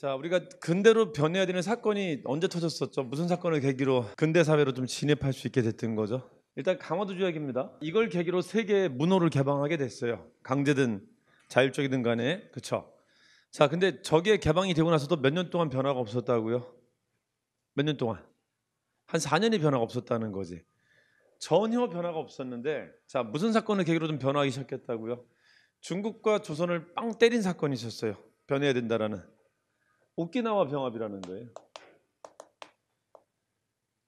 자, 우리가 근대로 변해야 되는 사건이 언제 터졌었죠? 무슨 사건을 계기로 근대 사회로 좀 진입할 수 있게 됐던 거죠? 일단 강화도 조약입니다. 이걸 계기로 세계 문호를 개방하게 됐어요. 강제든 자율적이든 간에 그렇죠. 자, 근데 저게 개방이 되고 나서도 몇 년 동안 변화가 없었다고요? 몇 년 동안? 한 4년이 변화가 없었다는 거지. 전혀 변화가 없었는데 자, 무슨 사건을 계기로 좀 변화하기 시작했다고요? 중국과 조선을 빵 때린 사건이 있었어요. 변해야 된다라는 오키나와 병합이라는 거예요.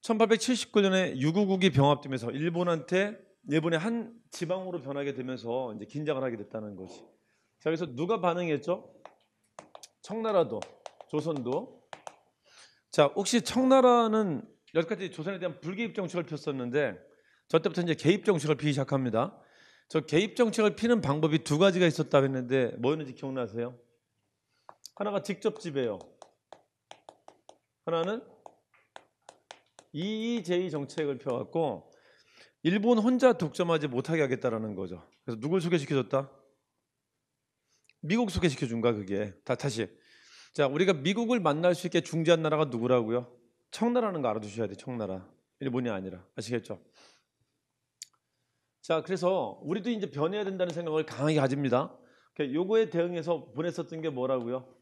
1879년에 유구국이 병합되면서 일본한테 일본의 한 지방으로 변하게 되면서 이제 긴장을 하게 됐다는 거지. 자, 그래서 누가 반응했죠? 청나라도, 조선도. 자, 혹시 청나라는 몇 가지 조선에 대한 불개입 정책을 폈었는데 저 때부터 이제 개입 정책을 피기 시작합니다. 저 개입 정책을 피는 방법이 두 가지가 있었다고 했는데 뭐였는지 기억나세요? 하나가 직접 지배요. 하나는 EEJ 정책을 펴갖고 일본 혼자 독점하지 못하게 하겠다라는 거죠. 그래서 누굴 소개시켜줬다? 미국 소개시켜준가 그게. 다 다시. 자 우리가 미국을 만날 수 있게 중재한 나라가 누구라고요? 청나라는 거 알아두셔야 돼. 청나라. 일본이 아니라 아시겠죠? 자 그래서 우리도 이제 변해야 된다는 생각을 강하게 가집니다. 그러니까 요거에 대응해서 보냈었던 게 뭐라고요?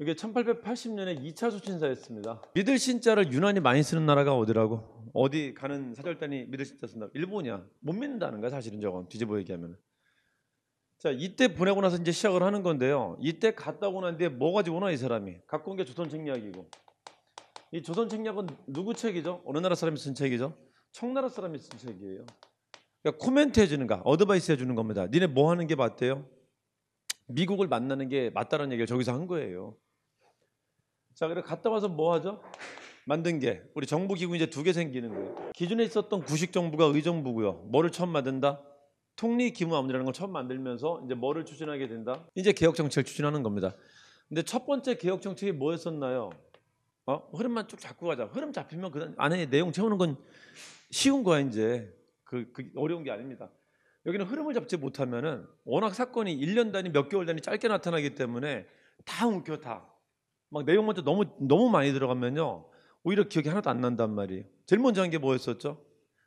이게 1880년에 2차 수친사였습니다. 믿을 신자를 유난히 많이 쓰는 나라가 어디라고? 어디 가는 사절단이 믿을 신자 쓴다. 일본이야. 못 믿는다는 거야 사실은 저건 뒤집어 얘기하면. 자 이때 보내고 나서 이제 시작을 하는 건데요. 이때 갔다 오고 난 뒤에 뭐 가지고 오나 이 사람이 갖고 온 게 조선 책략이고 이 조선 책략은 누구 책이죠? 어느 나라 사람이 쓴 책이죠? 청나라 사람이 쓴 책이에요. 그러니까 코멘트 해주는 가 어드바이스 해주는 겁니다. 니네 뭐 하는 게 맞대요? 미국을 만나는 게맞다는 얘기를 저기서 한 거예요. 자, 그래 갔다 와서 뭐 하죠? 만든 게 우리 정부 기구 이제 두 개 생기는 거예요. 기존에 있었던 구식 정부가 의정부고요. 뭐를 처음 만든다? 통리 기무 아무리라는걸 처음 만들면서 이제 뭐를 추진하게 된다? 이제 개혁 정책을 추진하는 겁니다. 근데 첫 번째 개혁 정책이 뭐였었나요? 어? 흐름만 쭉 잡고 가자. 흐름 잡히면 그 안에 내용 채우는 건 쉬운 거야 이제. 그, 그 어려운 게 아닙니다. 여기는 흐름을 잡지 못하면은 워낙 사건이 1년 단위 몇 개월 단위 짧게 나타나기 때문에 다 움켜 다막 내용 먼저 너무 너무 많이 들어가면요 오히려 기억이 하나도 안 난단 말이에요. 제일 먼저 한 게 뭐였었죠?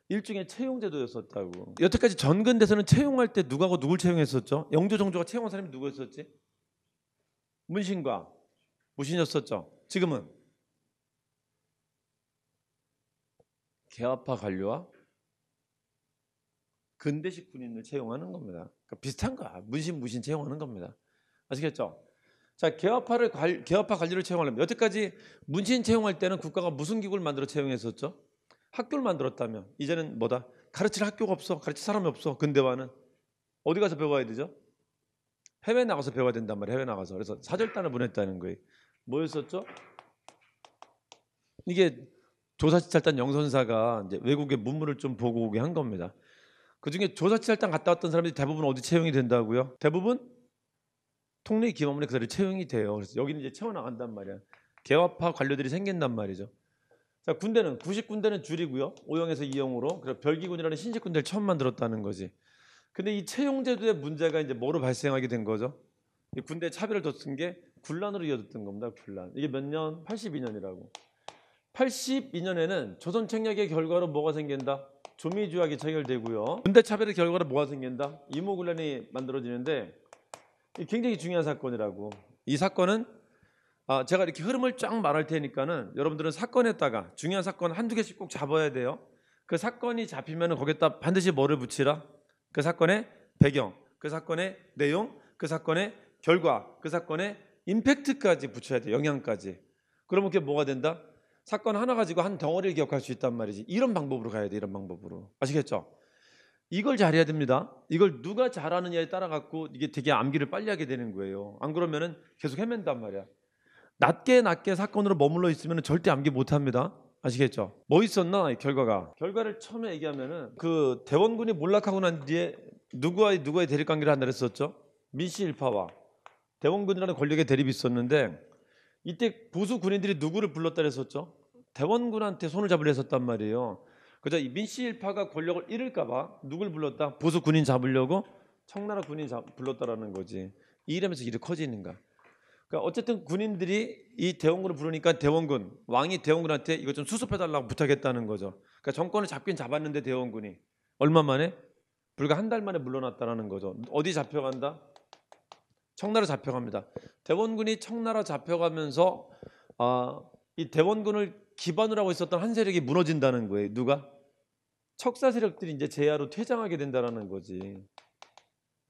일종의 채용제도였었다고. 여태까지 전근대서는 채용할 때 누가고 누굴 채용했었죠? 영조정조가 채용한 사람이 누구였었지? 문신과 무신이었었죠. 지금은 개화파 관료와 근대식 군인을 채용하는 겁니다. 그러니까 비슷한 거야. 문신 무신 채용하는 겁니다. 아시겠죠? 자, 개업화를 관, 개업화 관리를 채용하려면 여태까지 문신 채용할 때는 국가가 무슨 기구를 만들어 채용했었죠? 학교를 만들었다면 이제는 뭐다? 가르칠 학교가 없어. 가르칠 사람이 없어. 근대화는 어디 가서 배워야 되죠? 해외 나가서 배워야 된단 말이에요. 해외 나가서. 그래서 사절단을 보냈다는 거예요. 뭐였었죠? 이게 조사치찰단 영선사가 이제 외국의 문물을 좀 보고 오게 한 겁니다. 그중에 조사치찰단 갔다 왔던 사람들이 대부분 어디 채용이 된다고요? 대부분 통례 기업문에 그대로 채용이 돼요. 그래서 여기는 이제 채워 나간단 말이야. 개화파 관료들이 생긴단 말이죠. 자, 군대는 90군대는 줄이고요. 5형에서 2형으로 그래서 별기군이라는 신식 군대를 처음 만들었다는 거지. 근데 이 채용 제도의 문제가 이제 뭐로 발생하게 된 거죠? 군대 차별을 뒀던 게 군란으로 이어졌던 겁니다. 군란. 이게 몇 년? 82년이라고. 82년에는 조선 책략의 결과로 뭐가 생긴다? 조미주약이 체결되고요. 군대 차별의 결과로 뭐가 생긴다? 이모군란이 만들어지는데 굉장히 중요한 사건이라고. 이 사건은 아, 제가 이렇게 흐름을 쫙 말할 테니까는 여러분들은 사건에다가 중요한 사건 한두 개씩 꼭 잡아야 돼요. 그 사건이 잡히면은 거기다 반드시 뭐를 붙이라? 그 사건의 배경, 그 사건의 내용, 그 사건의 결과, 그 사건의 임팩트까지 붙여야 돼. 영향까지. 그러면 그게 뭐가 된다? 사건 하나 가지고 한 덩어리를 기억할 수 있단 말이지. 이런 방법으로 가야 돼. 이런 방법으로. 아시겠죠? 이걸 잘해야 됩니다. 이걸 누가 잘하느냐에 따라 갖고 이게 되게 암기를 빨리 하게 되는 거예요. 안 그러면은 계속 헤맨단 말이야. 낮게 낮게 사건으로 머물러 있으면 절대 암기 못 합니다. 아시겠죠? 뭐 있었나 결과가? 결과를 처음에 얘기하면은 그 대원군이 몰락하고 난 뒤에 누구와 의 누구의 와 대립 관계를 한다 그랬었죠? 민씨 일파와 대원군이라는 권력의 대립이 있었는데 이때 보수 군인들이 누구를 불렀다 그랬었죠? 대원군한테 손을 잡으려 했었단 말이에요. 그저 민씨 일파가 권력을 잃을까봐 누굴 불렀다? 보수 군인 잡으려고 청나라 군인 잡, 불렀다라는 거지. 이러면서 일이 커지는가. 그러니까 어쨌든 군인들이 이 대원군을 부르니까 대원군 왕이 대원군한테 이것 좀 수습해달라고 부탁했다는 거죠. 그러니까 정권을 잡긴 잡았는데 대원군이 얼마 만에 불과 한 달 만에 물러났다라는 거죠. 어디 잡혀간다? 청나라 잡혀갑니다. 대원군이 청나라 잡혀가면서 아, 이 대원군을 기반으로 하고 있었던 한 세력이 무너진다는 거예요. 누가? 척사 세력들이 이제 제야로 퇴장하게 된다라는 거지.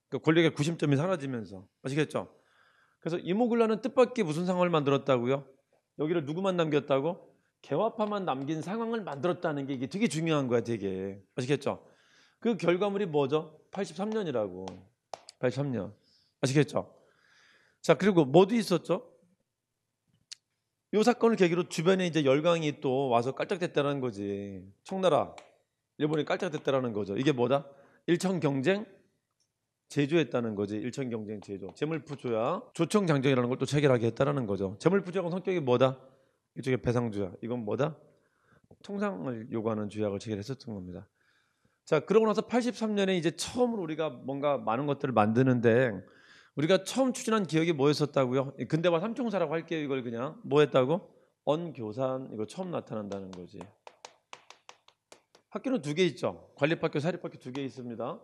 그러니까 권력의 구심점이 사라지면서 아시겠죠? 그래서 이모굴라는 뜻밖의 무슨 상황을 만들었다고요? 여기를 누구만 남겼다고? 개화파만 남긴 상황을 만들었다는 게 이게 되게 중요한 거야, 되게. 아시겠죠? 그 결과물이 뭐죠? 83년이라고. 83년. 아시겠죠? 자, 그리고 뭐도 있었죠? 이 사건을 계기로 주변에 이제 열강이 또 와서 깔짝댔다는 거지. 청나라 일본이 깔짝댔다라는 거죠. 이게 뭐다? 일청 경쟁 제조했다는 거지. 일청 경쟁 제조. 재물부 조야 조청 장정이라는 걸 또 체결하게 했다라는 거죠. 재물부 조약은 성격이 뭐다? 이쪽에 배상 주야 이건 뭐다? 통상을 요구하는 주약을 체결했었던 겁니다. 자, 그러고 나서 83년에 이제 처음으로 우리가 뭔가 많은 것들을 만드는데 우리가 처음 추진한 기억이 뭐였었다고요? 근대화 삼총사라고 할게요. 이걸 그냥 뭐 했다고? 언교산 이거 처음 나타난다는 거지. 학교는 두 개 있죠. 관립학교, 사립학교 두 개 있습니다.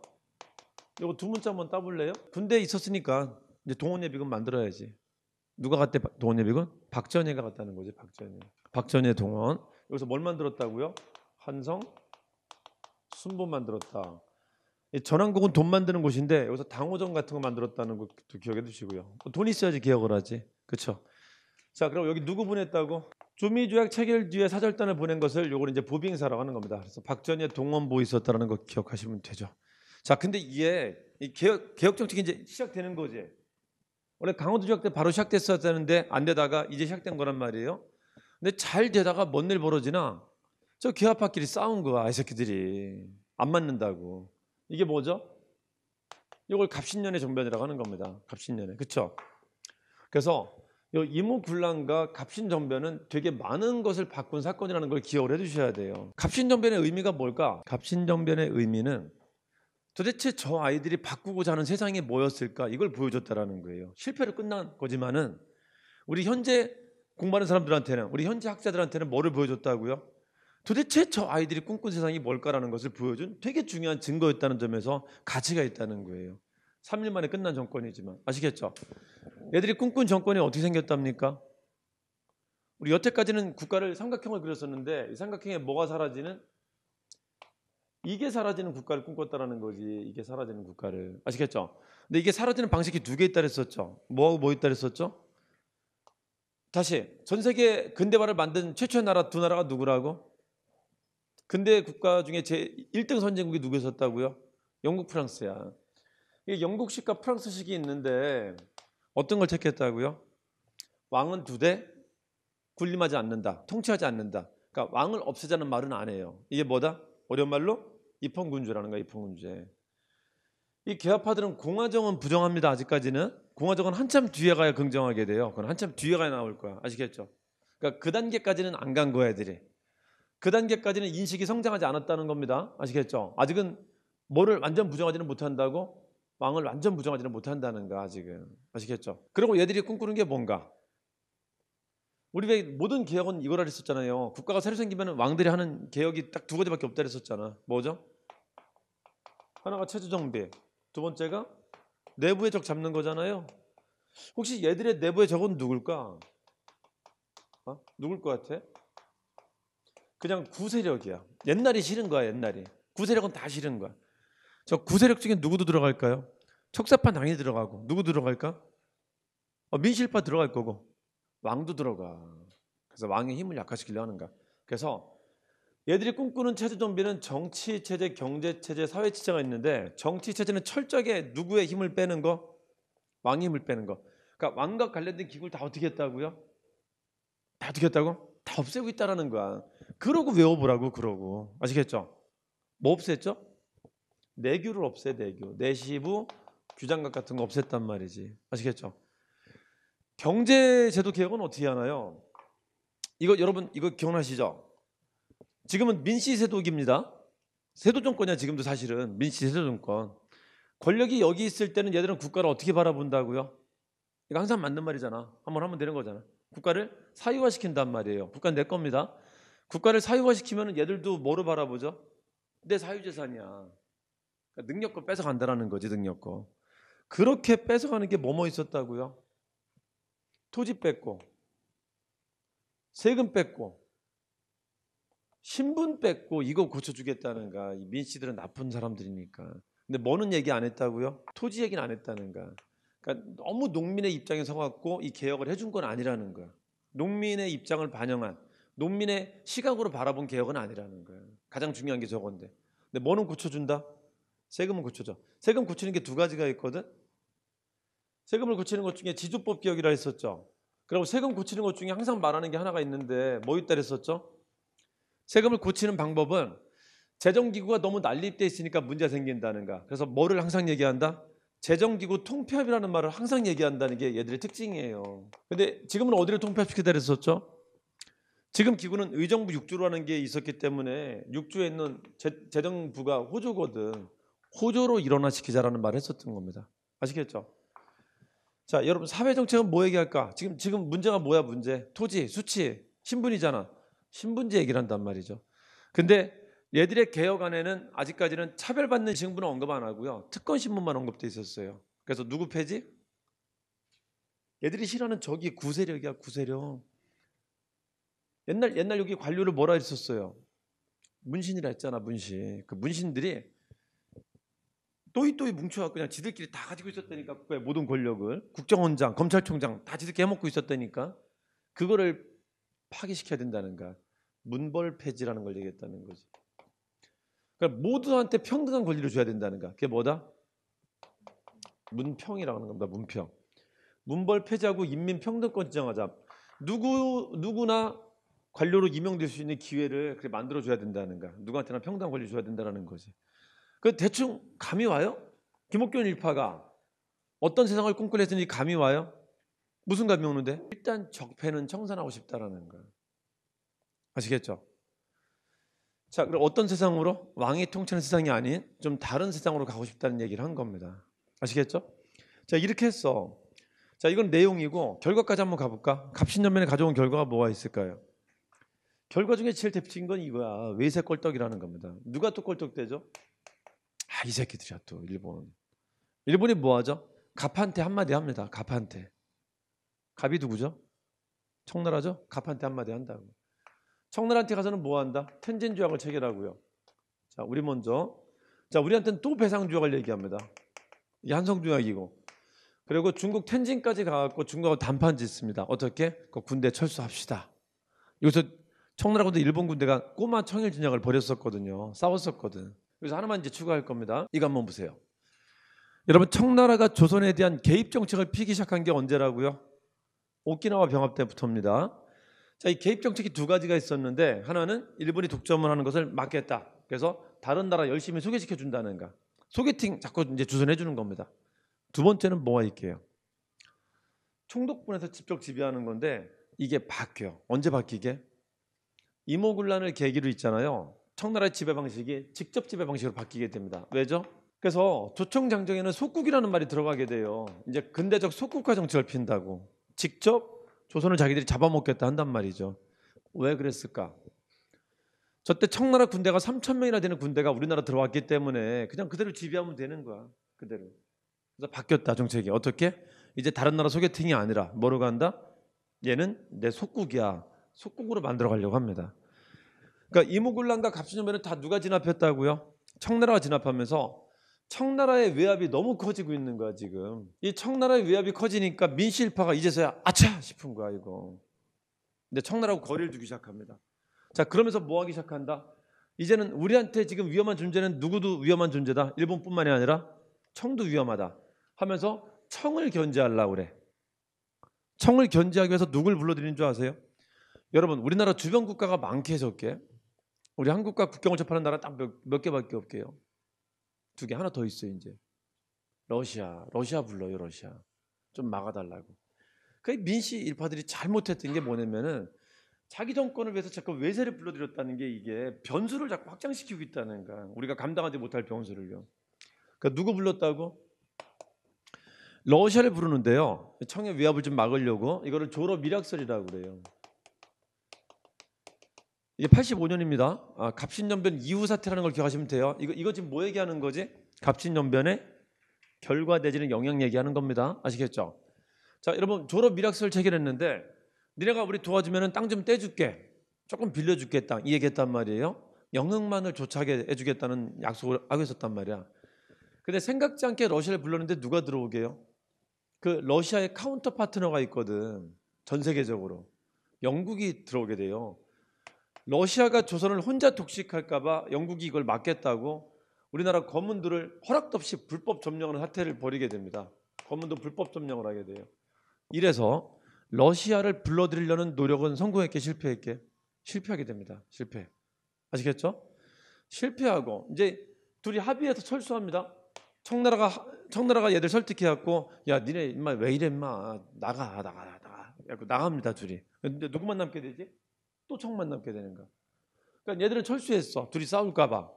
이거 두 문자 한번 따볼래요? 군대에 있었으니까 이제 동원예비군 만들어야지. 누가 갔대 동원예비군? 박전혜가 갔다는 거지. 박전혜. 박전혜 동원. 여기서 뭘 만들었다고요? 한성 순본 만들었다. 전환국은 돈 만드는 곳인데 여기서 당호정 같은 거 만들었다는 것도 기억해 두시고요. 뭐 돈 있어야지 기억을 하지. 그렇죠? 자, 그럼 여기 누구 보냈다고? 조미 조약 체결 뒤에 사절단을 보낸 것을 요걸 이제 보빙사라고 하는 겁니다. 그래서 박전의 동원 부이스였다는거 기억하시면 되죠. 자, 근데 이게 이 개혁, 개혁 정책이 이제 시작되는 거지. 원래 강원도 조약 때 바로 시작됐었다는데 안 되다가 이제 시작된 거란 말이에요. 근데 잘 되다가 뭔 일 벌어지나? 저 개화파끼리 싸운 거야, 이 새끼들이. 안 맞는다고. 이게 뭐죠? 이걸 갑신년의 정변이라고 하는 겁니다. 갑신년의 그렇죠? 그래서 이 이모군란과 갑신정변은 되게 많은 것을 바꾼 사건이라는 걸 기억을 해주셔야 돼요. 갑신정변의 의미가 뭘까? 갑신정변의 의미는 도대체 저 아이들이 바꾸고자 하는 세상이 뭐였을까? 이걸 보여줬다라는 거예요. 실패로 끝난 거지만은 우리 현재 공부하는 사람들한테는 우리 현재 학자들한테는 뭐를 보여줬다고요? 도대체 저 아이들이 꿈꾼 세상이 뭘까라는 것을 보여준 되게 중요한 증거였다는 점에서 가치가 있다는 거예요. 3일 만에 끝난 정권이지만 아시겠죠? 애들이 꿈꾼 정권이 어떻게 생겼답니까? 우리 여태까지는 국가를 삼각형을 그렸었는데 이 삼각형에 뭐가 사라지는 이게 사라지는 국가를 꿈꿨다라는 거지 이게 사라지는 국가를 아시겠죠? 근데 이게 사라지는 방식이 두 개 있다 그랬었죠. 뭐하고 뭐 있다 그랬었죠? 다시 전 세계 근대화를 만든 최초의 나라 두 나라가 누구라고? 근대 국가 중에 제 1등 선진국이 누구 였었다고요? 영국, 프랑스야. 영국식과 프랑스식이 있는데 어떤 걸 택했다고요? 왕은 두 대, 군림하지 않는다, 통치하지 않는다. 그러니까 왕을 없애자는 말은 안 해요. 이게 뭐다? 어려운 말로 입헌군주라는 거야, 입헌군주에. 이 개화파들은 공화정은 부정합니다. 아직까지는 공화정은 한참 뒤에 가야 긍정하게 돼요. 그건 한참 뒤에 가야 나올 거야. 아시겠죠? 그러니까 그 단계까지는 안 간 거야, 애들이. 그 단계까지는 인식이 성장하지 않았다는 겁니다. 아시겠죠? 아직은 뭐를 완전 부정하지는 못한다고 왕을 완전 부정하지는 못한다는 거 아직은 아시겠죠? 그리고 얘들이 꿈꾸는 게 뭔가? 우리 왜 모든 개혁은 이거라 그랬었잖아요. 국가가 새로 생기면 왕들이 하는 개혁이 딱 두 가지밖에 없다 그랬었잖아. 뭐죠? 하나가 체조 정비, 두 번째가 내부의 적 잡는 거잖아요. 혹시 얘들의 내부의 적은 누굴까? 어? 누굴 것 같아? 그냥 구세력이야. 옛날이 싫은 거야, 옛날이. 구세력은 다 싫은 거야. 저 구세력 중에 누구도 들어갈까요? 척사파 당연히 들어가고 누구 들어갈까? 어, 민실파 들어갈 거고 왕도 들어가. 그래서 왕의 힘을 약화시키려 하는가. 그래서 얘들이 꿈꾸는 체제 좀비는 정치 체제, 경제 체제, 사회 체제가 있는데 정치 체제는 철저하게 누구의 힘을 빼는 거? 왕의 힘을 빼는 거. 그러니까 왕과 관련된 기구를 다 어떻게 했다고요? 다 어떻게 했다고? 다 없애고 있다라는 거야. 그러고 외워보라고 그러고 아시겠죠? 뭐 없앴죠? 내규를 없애 내규 내시부 규장각 같은 거 없앴단 말이지 아시겠죠? 경제제도 개혁은 어떻게 하나요? 이거 여러분 이거 기억나시죠? 지금은 민씨세도기입니다. 세도정권이야 지금도 사실은 민씨세도정권. 권력이 여기 있을 때는 얘들은 국가를 어떻게 바라본다고요? 이거 항상 맞는 말이잖아. 한 번 하면 되는 거잖아. 국가를 사유화시킨단 말이에요. 국가 내 겁니다. 국가를 사유화시키면 얘들도 뭐로 바라보죠? 내 사유재산이야. 그러니까 능력껏 뺏어간다라는 거지 능력껏. 그렇게 뺏어가는 게 뭐뭐 있었다고요? 토지 뺏고 세금 뺏고 신분 뺏고 이거 고쳐주겠다는가 민 씨들은 나쁜 사람들이니까 근데 뭐는 얘기 안 했다고요? 토지 얘기는 안 했다는가 그러니까 너무 농민의 입장에 서갖고 이 개혁을 해준 건 아니라는 거야. 농민의 입장을 반영한 농민의 시각으로 바라본 개혁은 아니라는 거야. 가장 중요한 게 저건데. 근데 뭐는 고쳐준다? 세금은 고쳐줘. 세금 고치는 게 두 가지가 있거든. 세금을 고치는 것 중에 지주법 개혁이라 했었죠. 그리고 세금 고치는 것 중에 항상 말하는 게 하나가 있는데 뭐 있다 그랬었죠? 세금을 고치는 방법은 재정기구가 너무 난립돼 있으니까 문제 생긴다는가. 그래서 뭐를 항상 얘기한다? 재정기구 통폐합이라는 말을 항상 얘기한다는 게 얘들의 특징이에요. 근데 지금은 어디를 통폐합시키다 그랬었죠? 지금 기구는 의정부 6조라는 게 있었기 때문에 6조에 있는 재, 재정부가 호조거든. 호조로 일어나시키자라는 말을 했었던 겁니다. 아시겠죠? 자, 여러분 사회 정책은 뭐 얘기할까? 지금 지금 문제가 뭐야 문제? 토지, 수치, 신분이잖아. 신분제 얘기를 한단 말이죠. 근데 얘들의 개혁안에는 아직까지는 차별받는 신분은 언급 안 하고요. 특권 신분만 언급돼 있었어요. 그래서 누구 폐지? 얘들이 싫어하는 저기 구세력이야 구세력. 옛날 옛날 여기 관료를 뭐라 했었어요? 문신이라 했잖아 문신. 그 문신들이 또이또이 뭉쳐갖고 그냥 지들끼리 다 가지고 있었다니까 그 모든 권력을 국정원장, 검찰총장 다 지들끼리 해먹고 있었다니까 그거를 파기시켜야 된다는 거야. 문벌 폐지라는 걸 얘기했다는 거지. 그러니까 모두한테 평등한 권리를 줘야 된다는 거. 그게 뭐다? 문평이라고 하는 겁니다. 문평. 문벌 폐지하고 인민 평등권 지정하자. 누구 누구나 관료로 임명될 수 있는 기회를 그렇게 만들어 줘야 된다는 거. 누구한테나 평등한 권리 줘야 된다라는 거지. 그 대충 감이 와요? 김옥균 일파가 어떤 세상을 꿈꾸했는지 감이 와요? 무슨 감이 오는데? 일단 적폐는 청산하고 싶다라는 거야 아시겠죠? 자, 그럼 어떤 세상으로 왕이 통치하는 세상이 아닌 좀 다른 세상으로 가고 싶다는 얘기를 한 겁니다. 아시겠죠? 자, 이렇게 했어. 자, 이건 내용이고 결과까지 한번 가볼까? 갑신년면에 가져온 결과가 뭐가 있을까요? 결과 중에 제일 대표적인 건 이거야. 외세 꼴떡이라는 겁니다. 누가 또꼴떡되죠 아, 이 새끼들이야 또 일본. 일본이 뭐하죠? 갑한테 한마디 합니다. 갑한테. 갑이 누구죠? 청나라죠? 갑한테 한마디 한다고. 청나라한테 가서는 뭐 한다? 텐진 조약을 체결하고요. 자, 우리 먼저 자, 우리한테는 또 배상 조약을 얘기합니다. 이 한성 조약이고. 그리고 중국 텐진까지 가갖고 중국하고 단판 짓습니다. 어떻게? 그 군대 철수합시다. 여기서 청나라 군도 일본 군대가 꼬마 청일 진영을 벌였었거든요. 싸웠었거든. 그래서 하나만 이제 추가할 겁니다. 이거 한번 보세요. 여러분 청나라가 조선에 대한 개입 정책을 피기 시작한 게 언제라고요? 오키나와 병합 때부터입니다. 자, 이 개입 정책이 두 가지가 있었는데 하나는 일본이 독점을 하는 것을 막겠다. 그래서 다른 나라 열심히 소개시켜 준다는가. 소개팅 자꾸 이제 주선해 주는 겁니다. 두 번째는 뭐가 있게요? 총독분에서 직접 지배하는 건데 이게 바뀌어 언제 바뀌게? 이모군란을 계기로 있잖아요. 청나라의 지배 방식이 직접 지배 방식으로 바뀌게 됩니다. 왜죠? 그래서 조총장정에는 속국이라는 말이 들어가게 돼요. 이제 근대적 속국가 정책을 핀다고 직접 조선을 자기들이 잡아먹겠다 한단 말이죠. 왜 그랬을까? 저때 청나라 군대가 3천 명이나 되는 군대가 우리나라 들어왔기 때문에 그냥 그대로 지배하면 되는 거야. 그대로. 그래서 바뀌었다 정책이. 어떻게? 이제 다른 나라 소개팅이 아니라 뭐로 간다? 얘는 내 속국이야. 속국으로 만들어 가려고 합니다. 그러니까 이무굴란과 갑신연변은 다 누가 진압했다고요? 청나라가 진압하면서 청나라의 외압이 너무 커지고 있는 거야 지금. 이 청나라의 외압이 커지니까 민실파가 이제서야 아차 싶은 거야 이거. 근데 청나라하고 거리를 두기 시작합니다. 자 그러면서 뭐 하기 시작한다? 이제는 우리한테 지금 위험한 존재는 누구도 위험한 존재다. 일본뿐만이 아니라 청도 위험하다. 하면서 청을 견제하려고 그래. 청을 견제하기 위해서 누굴 불러들이는 줄 아세요? 여러분 우리나라 주변 국가가 많게 해 적게 우리 한국과 국경을 접하는 나라 딱 몇 개밖에 없게요. 두개 하나 더 있어요 이제 러시아 러시아 불러요 러시아 좀 막아달라고. 그 민씨 일파들이 잘못했던 게 뭐냐면은 자기 정권을 위해서 자꾸 외세를 불러들였다는 게 이게 변수를 자꾸 확장시키고 있다는 가 우리가 감당하지 못할 변수를요. 그러니까 누구 불렀다고? 러시아를 부르는데요. 청해 위압을 좀 막으려고 이거를 졸업 미락설이라고 그래요. 이게 85년입니다. 아, 갑신연변 이후 사태라는 걸 기억하시면 돼요. 이거 이거 지금 뭐 얘기하는 거지? 갑신연변의 결과 내지는 영향 얘기하는 겁니다. 아시겠죠? 자, 여러분 졸업 미락서를 체결했는데 니네가 우리 도와주면 땅 좀 떼줄게. 조금 빌려줄게 땅. 이 얘기했단 말이에요. 영흥만을 조차게 해주겠다는 약속을 하고 있었단 말이야. 근데 생각지 않게 러시아를 불렀는데 누가 들어오게요? 그 러시아의 카운터 파트너가 있거든. 전 세계적으로. 영국이 들어오게 돼요. 러시아가 조선을 혼자 독식할까봐 영국이 이걸 막겠다고 우리나라 검문들을 허락도 없이 불법 점령하는 사태를 벌이게 됩니다. 검문도 불법 점령을 하게 돼요. 이래서 러시아를 불러들이려는 노력은 성공했게 실패했게 실패하게 됩니다. 실패. 아시겠죠? 실패하고 이제 둘이 합의해서 철수합니다. 청나라가 청나라가 얘들 설득해갖고 야 니네 인마 왜 이래 인마 나가 나가 나가 나갑니다 둘이 근데 누구만 남게 되지? 또총만넘게 되는 거 그러니까 얘들은 철수했어. 둘이 싸울까 봐.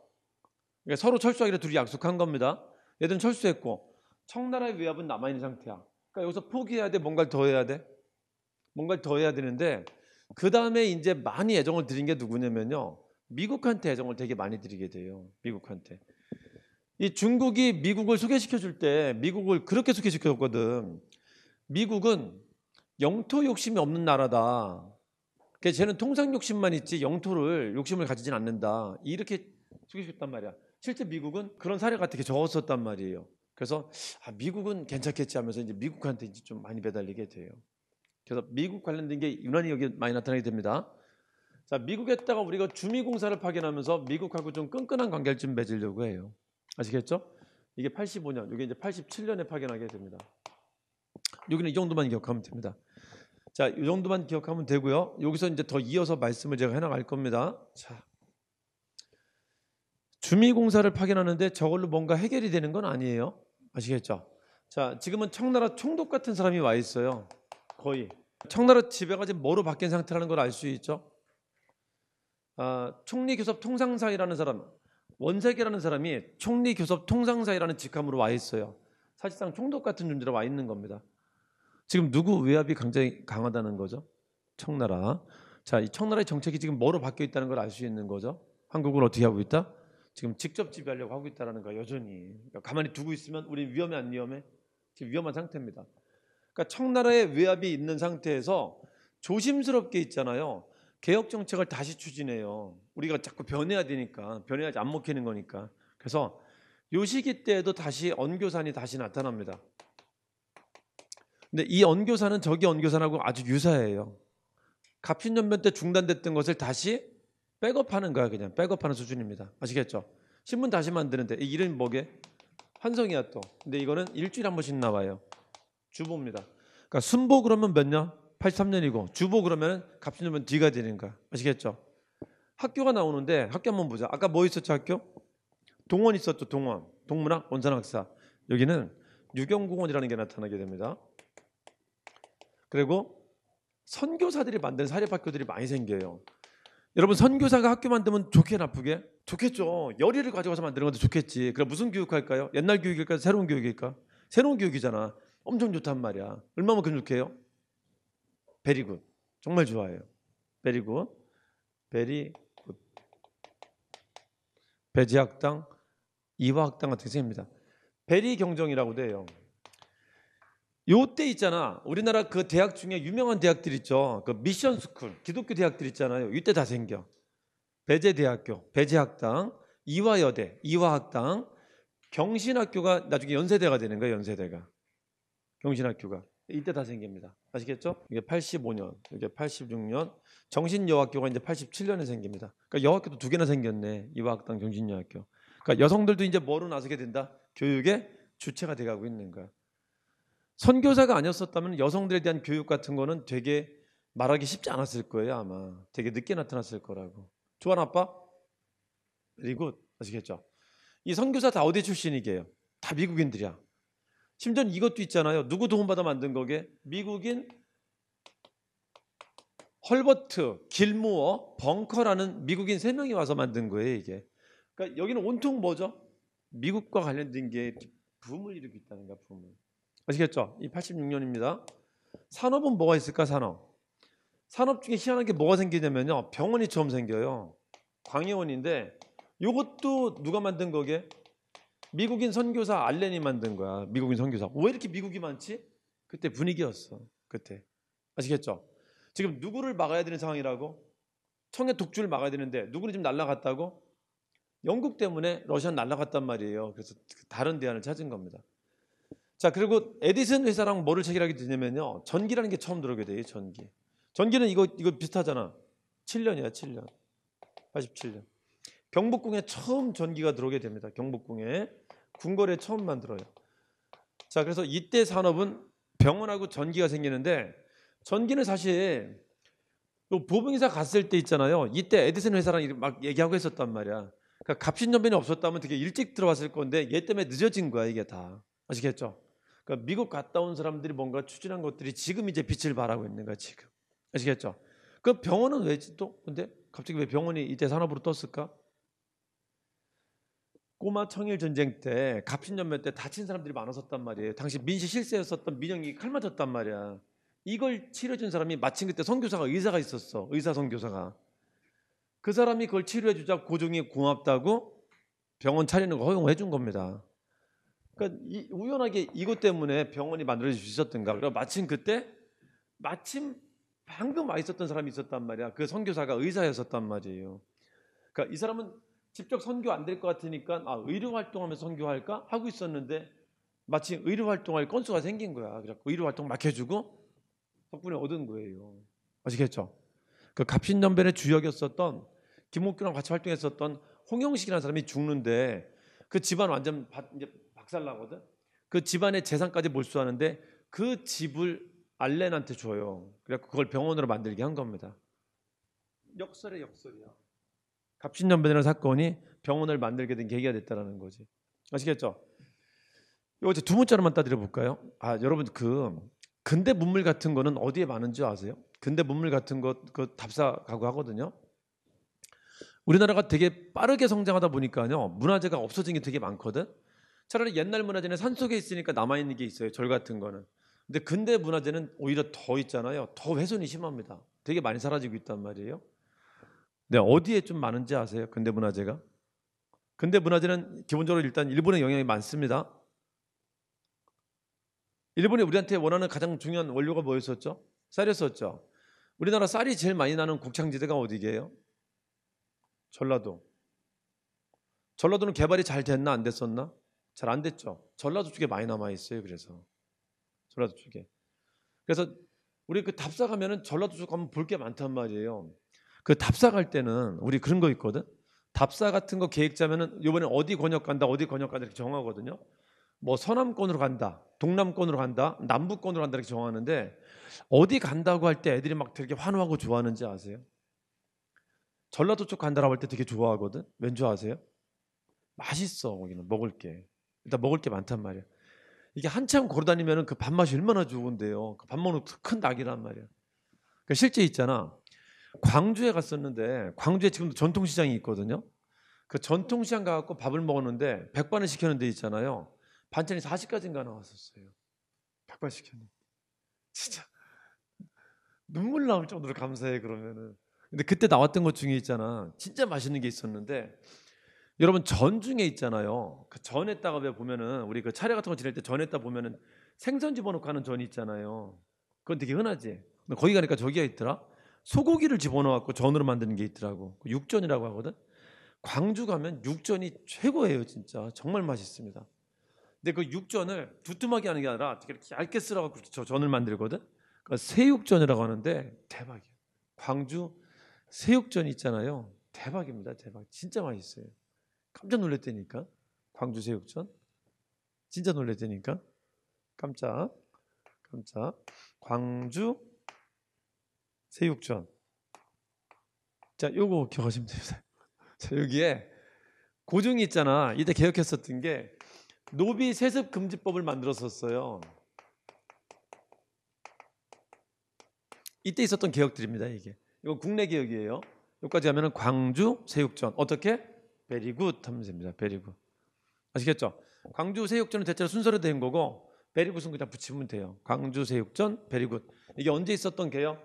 그러니까 서로 철수하기로 둘이 약속한 겁니다. 얘들은 철수했고 청나라의 위압은 남아 있는 상태야. 그러니까 여기서 포기해야 돼. 뭔가를 더 해야 돼. 뭔가를 더 해야 되는데 그 다음에 이제 많이 애정을 드린 게 누구냐면요. 미국한테 애정을 되게 많이 드리게 돼요. 미국한테. 이 중국이 미국을 소개시켜 줄 때 미국을 그렇게 소개시켜 줬거든. 미국은 영토 욕심이 없는 나라다. 그러니까 쟤는 통상 욕심만 있지 영토를 욕심을 가지진 않는다. 이렇게 주개시단 말이야. 실제 미국은 그런 사례가 되게 적었었단 말이에요. 그래서 아, 미국은 괜찮겠지 하면서 이제 미국한테 이제 좀 많이 매달리게 돼요. 그래서 미국 관련된 게 유난히 여기 많이 나타나게 됩니다. 자, 미국에다가 우리가 주미공사를 파견하면서 미국하고 좀 끈끈한 관계를 좀 맺으려고 해요. 아시겠죠? 이게 85년, 이게 이제 87년에 파견하게 됩니다. 여기는 이 정도만 기억하면 됩니다. 자, 이 정도만 기억하면 되고요. 여기서 이제 더 이어서 말씀을 제가 해나갈 겁니다. 자, 주미공사를 파견하는데 저걸로 뭔가 해결이 되는 건 아니에요. 아시겠죠? 자, 지금은 청나라 총독 같은 사람이 와 있어요. 거의 청나라 지배가 지금 뭐로 바뀐 상태라는 걸 알 수 있죠. 아, 총리 교섭 통상사이라는 사람, 원색이라는 사람이 총리 교섭 통상사이라는 직함으로 와 있어요. 사실상 총독 같은 존재로 와 있는 겁니다. 지금 누구 외압이 굉장히 강하다는 거죠? 청나라. 자, 이 청나라의 정책이 지금 뭐로 바뀌어 있다는 걸 알 수 있는 거죠? 한국은 어떻게 하고 있다? 지금 직접 지배하려고 하고 있다라는 거야 여전히. 그러니까 가만히 두고 있으면 우리 위험해 안 위험해? 지금 위험한 상태입니다. 그러니까 청나라의 외압이 있는 상태에서 조심스럽게 있잖아요. 개혁 정책을 다시 추진해요. 우리가 자꾸 변해야 되니까 변해야지 안 먹히는 거니까. 그래서 요 시기 때에도 다시 언교산이 다시 나타납니다. 근데 이 언교사는 저기 언교사하고 아주 유사해요. 갑신년변때 중단됐던 것을 다시 백업하는 거야 그냥 백업하는 수준입니다. 아시겠죠? 신문 다시 만드는데 이 이름 뭐게? 환성이야 또. 근데 이거는 일주일에 한 번씩 나와요. 주보입니다. 그러니까 순보 그러면 몇 년? 83년이고 주보 그러면 갑신년변 뒤가 되는 거야. 아시겠죠? 학교가 나오는데 학교 한번 보자. 아까 뭐 있었죠 학교? 동원 있었죠 동원. 동문학 원산학사. 여기는 유경공원이라는 게 나타나게 됩니다. 그리고 선교사들이 만든 사립학교들이 많이 생겨요. 여러분 선교사가 학교 만들면 좋게 나쁘게? 좋겠죠. 열의를 가져가서 만드는 것도 좋겠지. 그럼 무슨 교육할까요? 옛날 교육일까? 새로운 교육일까? 새로운 교육이잖아. 엄청 좋단 말이야. 얼마만큼 좋게요? 베리굿. 정말 좋아해요. 베리굿. 베리굿. 배지학당, 이화학당 같은 게 생깁니다. 베리 경정이라고 돼요. 요때 있잖아. 우리나라 그 대학 중에 유명한 대학들 있죠. 그 미션 스쿨, 기독교 대학들 있잖아요. 이때 다 생겨. 배제대학교, 배제학당, 이화여대, 이화학당, 경신학교가 나중에 연세대가 되는 거예요. 연세대가. 경신학교가. 이때 다 생깁니다. 아시겠죠? 이게 85년, 이게 86년. 정신여학교가 이제 87년에 생깁니다. 그러니까 여학교도 두 개나 생겼네. 이화학당, 경신여학교 그러니까 여성들도 이제 뭐로 나서게 된다? 교육의 주체가 돼가고 있는 거야. 선교사가 아니었었다면 여성들에 대한 교육 같은 거는 되게 말하기 쉽지 않았을 거예요 아마 되게 늦게 나타났을 거라고 조한 아빠 그리고 아시겠죠 이 선교사 다 어디 출신이게요 다 미국인들이야 심지어 이것도 있잖아요 누구 도움받아 만든 거게 미국인 헐버트 길모어 벙커라는 미국인 세 명이 와서 만든 거예요 이게 그러니까 여기는 온통 뭐죠 미국과 관련된 게 붐을 일으키고 있다는가 붐을 아시겠죠? 이 86년입니다. 산업은 뭐가 있을까? 산업. 산업 중에 희한한 게 뭐가 생기냐면요. 병원이 처음 생겨요. 광해원인데 이것도 누가 만든 거게? 미국인 선교사 알렌이 만든 거야. 미국인 선교사. 왜 이렇게 미국이 많지? 그때 분위기였어. 그때. 아시겠죠? 지금 누구를 막아야 되는 상황이라고? 청의 독주를 막아야 되는데 누구는 지금 날라갔다고? 영국 때문에 러시아 는 날라갔단 말이에요. 그래서 그 다른 대안을 찾은 겁니다. 자, 그리고 에디슨 회사랑 뭐를 체결하게 되냐면요. 전기라는 게 처음 들어오게 돼요, 전기. 전기는 이거 이거 비슷하잖아. 7년이야, 7년. 87년. 경복궁에 처음 전기가 들어오게 됩니다. 경복궁에 궁궐에 처음 만들어요. 자, 그래서 이때 산업은 병원하고 전기가 생기는데 전기는 사실 보병이사 갔을 때 있잖아요. 이때 에디슨 회사랑 막 얘기하고 했었단 말이야. 그러니까 갑신전변이 없었다면 되게 일찍 들어왔을 건데 얘 때문에 늦어진 거야 이게 다 아시겠죠? 그러니까 미국 갔다 온 사람들이 뭔가 추진한 것들이 지금 이제 빛을 발하고 있는 거야 지금 아시겠죠? 그 병원은 왜또 근데 갑자기 왜 병원이 이때 산업으로 떴을까? 꼬마 청일 전쟁 때갑신년면때 다친 사람들이 많았었단 말이에요. 당시 민씨 실세였었던 민영이 칼 맞았단 말이야. 이걸 치료준 해 사람이 마침 그때 선교사가 의사가 있었어. 의사 선교사가. 그 사람이 그걸 치료해 주자 고종이 고맙다고 병원 차리는 거 허용해 준 겁니다. 그러니까 이, 우연하게 이것 때문에 병원이 만들어 주셨던가. 그리고 마침 그때 마침 방금 와 있었던 사람이 있었단 말이야. 그 선교사가 의사였었단 말이에요. 그러니까 이 사람은 직접 선교 안 될 것 같으니까 아 의료 활동하면서 선교할까 하고 있었는데 마침 의료 활동할 건수가 생긴 거야. 그래서 의료 활동 막 해주고 덕분에 얻은 거예요. 아시겠죠? 그 갑신연변의 주역이었었던 김옥규랑 같이 활동했었던 홍영식이라는 사람이 죽는데 그 집안 완전 바, 이제 박살나거든. 그 집안의 재산까지 몰수하는데 그 집을 알렌한테 줘요. 그래 그걸 병원으로 만들게 한 겁니다. 역설의 역설이야. 갑신년변이라는 사건이 병원을 만들게 된 계기가 됐다라는 거지. 아시겠죠? 이거 두 문자로만 따드려 볼까요? 아 여러분 그 근대 문물 같은 거는 어디에 많은지 아세요? 근대 문물 같은 것 그 답사 가고 하거든요. 우리나라가 되게 빠르게 성장하다 보니까요 문화재가 없어진 게 되게 많거든. 차라리 옛날 문화재는 산 속에 있으니까 남아 있는 게 있어요. 절 같은 거는. 근데 근대 문화재는 오히려 더 있잖아요. 더 훼손이 심합니다. 되게 많이 사라지고 있단 말이에요. 네, 어디에 좀 많은지 아세요? 근대 문화재가? 근대 문화재는 기본적으로 일단 일본의 영향이 많습니다. 일본이 우리한테 원하는 가장 중요한 원료가 뭐였었죠? 쌀이었었죠. 우리나라 쌀이 제일 많이 나는 곡창지대가 어디게요? 전라도. 전라도는 개발이 잘 됐나 안 됐었나? 잘안 됐죠. 전라도 쪽에 많이 남아 있어요. 그래서 전라도 쪽에. 그래서 우리 그 답사 가면은 전라도 쪽 가면 볼 게 많단 말이에요. 그 답사 갈 때는 우리 그런 거 있거든. 답사 같은 거 계획 짜면은 요번에 어디 권역 간다, 어디 권역 간다 이렇게 정하거든요. 뭐 서남권으로 간다, 동남권으로 간다, 남북권으로 간다 이렇게 정하는데 어디 간다고 할 때 애들이 막 되게 환호하고 좋아하는지 아세요? 전라도 쪽 간다라고 할 때 되게 좋아하거든. 왠지 아세요? 맛있어 거기는 먹을 게. 일단 먹을 게 많단 말이야. 이게 한참 걸어다니면 그 밥맛이 얼마나 좋은데요. 그밥 먹는 그 큰 낙이란 말이야. 그러니까 실제 있잖아. 광주에 갔었는데 광주에 지금도 전통시장이 있거든요. 그 전통시장 가갖고 밥을 먹었는데 백반을 시켰는데 있잖아요. 반찬이 40가지인가 나왔었어요. 백반 시켰는데 진짜 눈물 나올 정도로 감사해 그러면은. 근데 그때 나왔던 것 중에 있잖아. 진짜 맛있는 게 있었는데 여러분 전 중에 있잖아요. 그 전에 따가 보면은 우리 그 차례 같은 거 지낼 때 전에 따 보면은 생선 집어넣고 하는 전이 있잖아요. 그건 되게 흔하지. 거기 가니까 저기가 있더라. 소고기를 집어넣어갖고 전으로 만드는 게 있더라고. 그 육전이라고 하거든. 광주 가면 육전이 최고예요, 진짜. 정말 맛있습니다. 근데 그 육전을 두툼하게 하는 게 아니라 이렇게 얇게 쓰라고 저 전을 만들거든. 그러니까 새육전이라고 하는데 대박이에요. 광주 새육전 있잖아요. 대박입니다, 대박. 진짜 맛있어요. 깜짝 놀랬다니까광주세육전 진짜 놀랬다니까 깜짝. 깜짝. 광주 세육전 자, 요거 기억하시면 됩니다. 자, 여기에 고증이 있잖아. 이때 개혁했었던 게 노비 세습 금지법을 만들었었어요. 이때 있었던 개혁들입니다. 이게 이거 국내 개혁이에요. 여기까지 하면은 광주 세육전 어떻게 베리굿 하면 됩니다. 베리굿. 아시겠죠? 광주 세육전은 대체로 순서로 된 거고 베리굿은 그냥 붙이면 돼요. 광주 세육전 베리굿. 이게 언제 있었던 게요?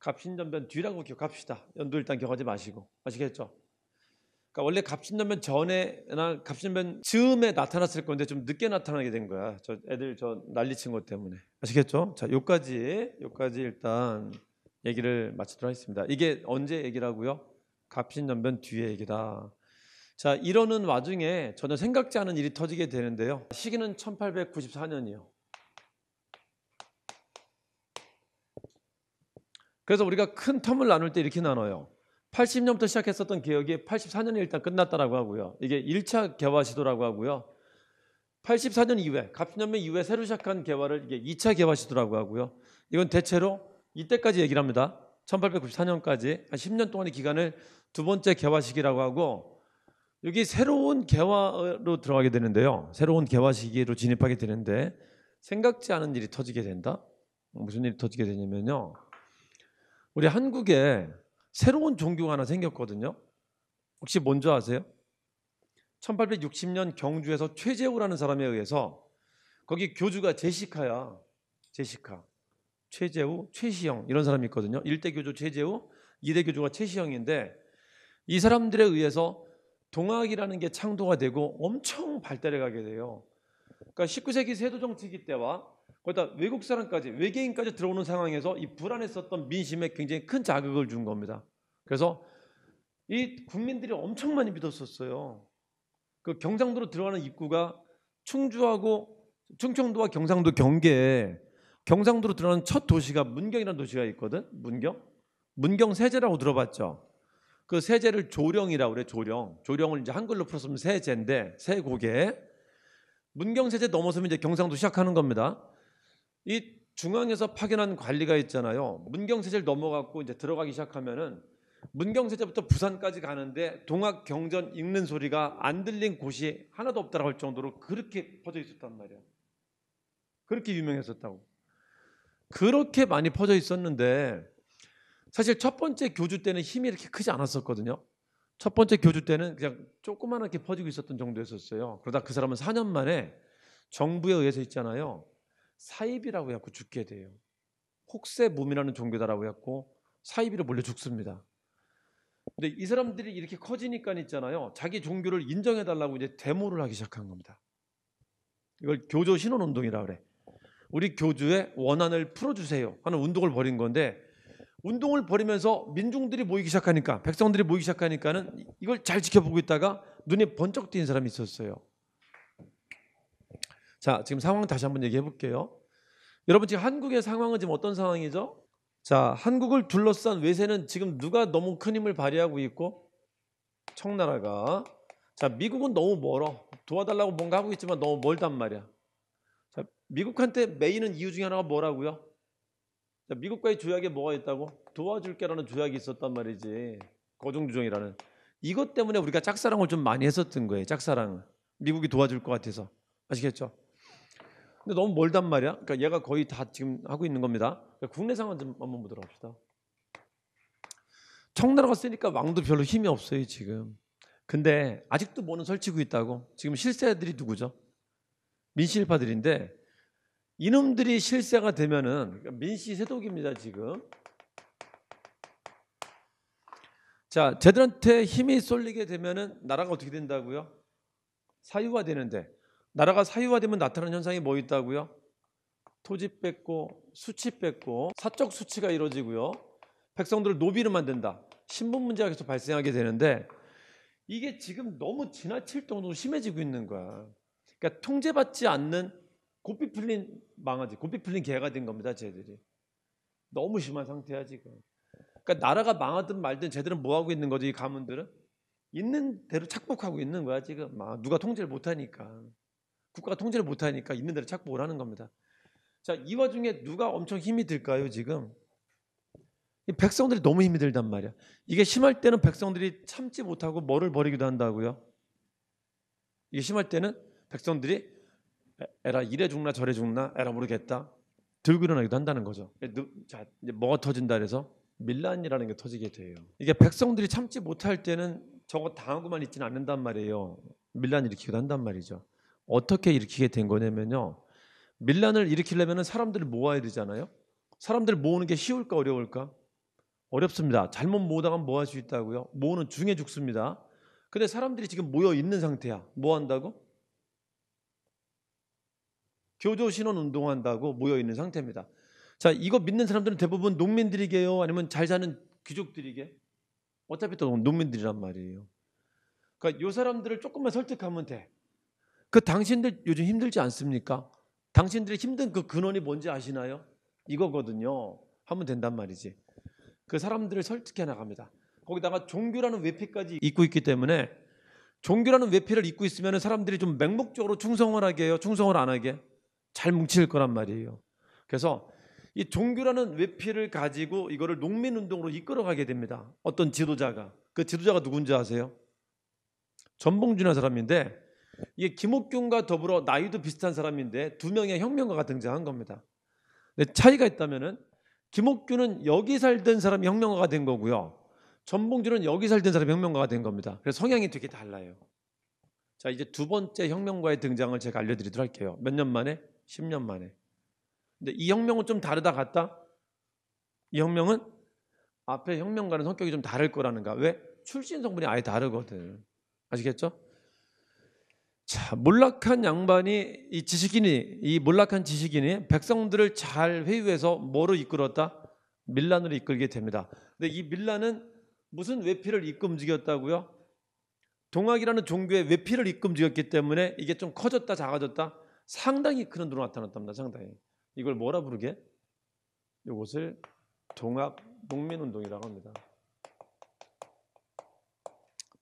갑신전변 뒤라고 기억합시다. 연도 일단 기억하지 마시고. 아시겠죠? 그러니까 원래 갑신전변 전에나 갑신전변 즈음에 나타났을 건데 좀 늦게 나타나게 된 거야. 저 애들 저 난리친 것 때문에. 아시겠죠? 자, 요까지 요까지 일단 얘기를 마치도록 하겠습니다. 이게 언제 얘기라고요? 갑신년변 뒤의 얘기다. 자, 이러는 와중에 전혀 생각지 않은 일이 터지게 되는데요. 시기는 1894년이요. 그래서 우리가 큰 텀을 나눌 때 이렇게 나눠요. 80년부터 시작했었던 개혁이 84년에 일단 끝났다라고 하고요. 이게 1차 개화 시도라고 하고요. 84년 이후에 갑신년변 이후에 새로 시작한 개화를 이게 2차 개화 시도라고 하고요. 이건 대체로 이때까지 얘기를 합니다. 1894년까지 한 10년 동안의 기간을 두 번째 개화 시기라고 하고 여기 새로운 개화로 들어가게 되는데요. 새로운 개화 시기로 진입하게 되는데 생각지 않은 일이 터지게 된다. 무슨 일이 터지게 되냐면요. 우리 한국에 새로운 종교가 하나 생겼거든요. 혹시 뭔지 아세요? 1860년 경주에서 최재우라는 사람에 의해서 거기 교주가 제시카야. 제시카. 최재우, 최시영 이런 사람이 있거든요. 1대 교조 최재우, 2대 교조가 최시영인데 이 사람들에 의해서 동학이라는 게 창도가 되고 엄청 발달해 가게 돼요. 그러니까 19세기 세도 정치기 때와 거기다 외국 사람까지 외계인까지 들어오는 상황에서 이 불안했었던 민심에 굉장히 큰 자극을 준 겁니다. 그래서 이 국민들이 엄청 많이 믿었었어요. 그 경상도로 들어가는 입구가 충주하고 충청도와 경상도 경계에 경상도로 들어가는 첫 도시가 문경이라는 도시가 있거든. 문경. 문경 세제라고 들어봤죠. 그 세제를 조령이라고 그래. 조령. 조령을 이제 한글로 풀었으면 세제인데 세고개. 문경 세제 넘어서면 이제 경상도 시작하는 겁니다. 이 중앙에서 파견한 관리가 있잖아요. 문경 세제를 넘어갔고 이제 들어가기 시작하면은 문경 세제부터 부산까지 가는데 동학 경전 읽는 소리가 안 들린 곳이 하나도 없다고 할 정도로 그렇게 퍼져 있었단 말이야. 그렇게 유명했었다고. 그렇게 많이 퍼져 있었는데 사실 첫 번째 교주 때는 힘이 이렇게 크지 않았었거든요. 첫 번째 교주 때는 그냥 조그만하게 퍼지고 있었던 정도였었어요. 그러다 그 사람은 4년 만에 정부에 의해서 있잖아요. 사이비라고 해갖고 죽게 돼요. 혹세무민라는 종교다라고 해갖고 사이비로 몰려 죽습니다. 근데 이 사람들이 이렇게 커지니까 있잖아요. 자기 종교를 인정해달라고 이제 데모를 하기 시작한 겁니다. 이걸 교조 신원 운동이라 그래. 우리 교주의 원한을 풀어주세요 하는 운동을 벌인 건데 운동을 벌이면서 민중들이 모이기 시작하니까 백성들이 모이기 시작하니까는 이걸 잘 지켜보고 있다가 눈이 번쩍 띈 사람이 있었어요. 자 지금 상황 다시 한번 얘기해 볼게요. 여러분 지금 한국의 상황은 지금 어떤 상황이죠? 자 한국을 둘러싼 외세는 지금 누가 너무 큰 힘을 발휘하고 있고 청나라가 자 미국은 너무 멀어 도와달라고 뭔가 하고 있지만 너무 멀단 말이야. 미국한테 메이는 이유 중에 하나가 뭐라고요? 미국과의 조약에 뭐가 있다고? 도와줄게라는 조약이 있었단 말이지. 거중주정이라는 이것 때문에 우리가 짝사랑을 좀 많이 했었던 거예요. 짝사랑. 미국이 도와줄 것 같아서. 아시겠죠? 근데 너무 멀단 말이야. 그러니까 얘가 거의 다 지금 하고 있는 겁니다. 그러니까 국내 상황 좀 한번 보도록 합시다. 청나라가 쓰니까 왕도 별로 힘이 없어요 지금. 근데 아직도 뭐는 설치고 있다고. 지금 실세들이 누구죠? 민실파들인데 이놈들이 실세가 되면은 그러니까 민씨 세독입니다 지금. 자쟤들한테 힘이 쏠리게 되면은 나라가 어떻게 된다고요? 사유화 되는데 나라가 사유화되면 나타나는 현상이 뭐 있다고요? 토지 뺏고 수치 뺏고 사적 수치가 이루어지고요. 백성들을 노비로 만든다. 신분 문제가 계속 발생하게 되는데 이게 지금 너무 지나칠 정도로 심해지고 있는 거야. 그러니까 통제받지 않는 고삐 풀린 망아지, 고삐 풀린 개가 된 겁니다. 쟤들이 너무 심한 상태야 지금. 그러니까 나라가 망하든 말든 쟤들은 뭐 하고 있는 거지 이 가문들은 있는 대로 착복하고 있는 거야 지금. 막 아, 누가 통제를 못하니까 국가가 통제를 못하니까 있는 대로 착복을 하는 겁니다. 자, 이 와중에 누가 엄청 힘이 들까요, 지금? 백성들이 너무 힘이 들단 말이야. 이게 심할 때는 백성들이 참지 못하고 뭐를 버리기도 한다고요. 이게 심할 때는 백성들이 에라 이래 죽나 저래 죽나 에라 모르겠다 들고 일어나기도 한다는 거죠. 예, 자 이제 뭐가 터진다 그래서 밀란이라는 게 터지게 돼요. 이게 백성들이 참지 못할 때는 저거 당하고만 있지는 않는단 말이에요. 밀란 을 일으키기도 한단 말이죠. 어떻게 일으키게 된 거냐면요. 밀란을 일으키려면 사람들을 모아야 되잖아요. 사람들 을 모으는 게 쉬울까 어려울까? 어렵습니다. 잘못 모으다간 뭐할수 있다고요? 모으는 중에 죽습니다. 근데 사람들이 지금 모여 있는 상태야. 뭐 한다고? 교조 신원 운동한다고 모여 있는 상태입니다. 자, 이거 믿는 사람들은 대부분 농민들이게요, 아니면 잘 사는 귀족들이게. 어차피 또 농민들이란 말이에요. 그러니까 요 사람들을 조금만 설득하면 돼. 그 당신들 요즘 힘들지 않습니까? 당신들이 힘든 그 근원이 뭔지 아시나요? 이거거든요. 하면 된단 말이지. 그 사람들을 설득해 나갑니다. 거기다가 종교라는 외피까지 입고 있기 때문에 종교라는 외피를 입고 있으면 사람들이 좀 맹목적으로 충성을 하게 해요. 충성을 안 하게. 잘 뭉칠 거란 말이에요. 그래서 이 종교라는 외피를 가지고 이거를 농민운동으로 이끌어가게 됩니다. 어떤 지도자가. 그 지도자가 누군지 아세요? 전봉준이라는 사람인데 이게 김옥균과 더불어 나이도 비슷한 사람인데 두 명의 혁명가가 등장한 겁니다. 근데 차이가 있다면은 김옥균은 여기 살던 사람이 혁명가가 된 거고요. 전봉준은 여기 살던 사람이 혁명가가 된 겁니다. 그래서 성향이 되게 달라요. 자, 이제 두 번째 혁명가의 등장을 제가 알려드리도록 할게요. 몇 년 만에? 10년 만에. 근데 이 혁명은 좀 다르다 같다? 이 혁명은 앞에 혁명과는 성격이 좀 다를 거라는가? 왜? 출신 성분이 아예 다르거든. 아시겠죠? 자, 몰락한 양반이 이 지식인이 이 몰락한 지식인이 백성들을 잘 회유해서 뭐로 이끌었다? 밀란으로 이끌게 됩니다. 근데 이 밀란은 무슨 외피를 입금지였다고요? 동학이라는 종교의 외피를 입금지였기 때문에 이게 좀 커졌다 작아졌다 상당히 큰 흔들로 나타났답니다. 상당히. 이걸 뭐라 부르게? 이것을 동학 농민운동이라고 합니다.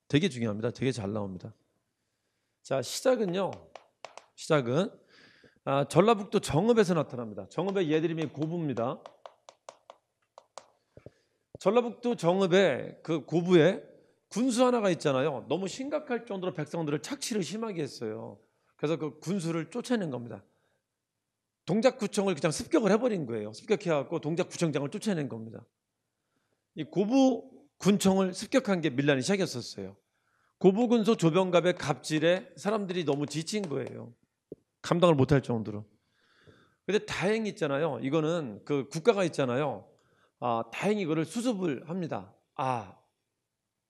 되게 중요합니다. 되게 잘 나옵니다. 자 시작은요. 시작은 아, 전라북도 정읍에서 나타납니다. 정읍의 예드림이 고부입니다. 전라북도 정읍의 그 고부에 군수 하나가 있잖아요. 너무 심각할 정도로 백성들을 착취를 심하게 했어요. 그래서 그 군수를 쫓아낸 겁니다. 동작구청을 그냥 습격을 해버린 거예요. 습격해갖고 동작구청장을 쫓아낸 겁니다. 이 고부 군청을 습격한 게밀란이 시작이었었어요. 고부군소 조병갑의 갑질에 사람들이 너무 지친 거예요. 감당을 못할 정도로. 근데 다행히 있잖아요. 이거는 그 국가가 있잖아요. 아, 다행히 이거를 수습을 합니다. 아,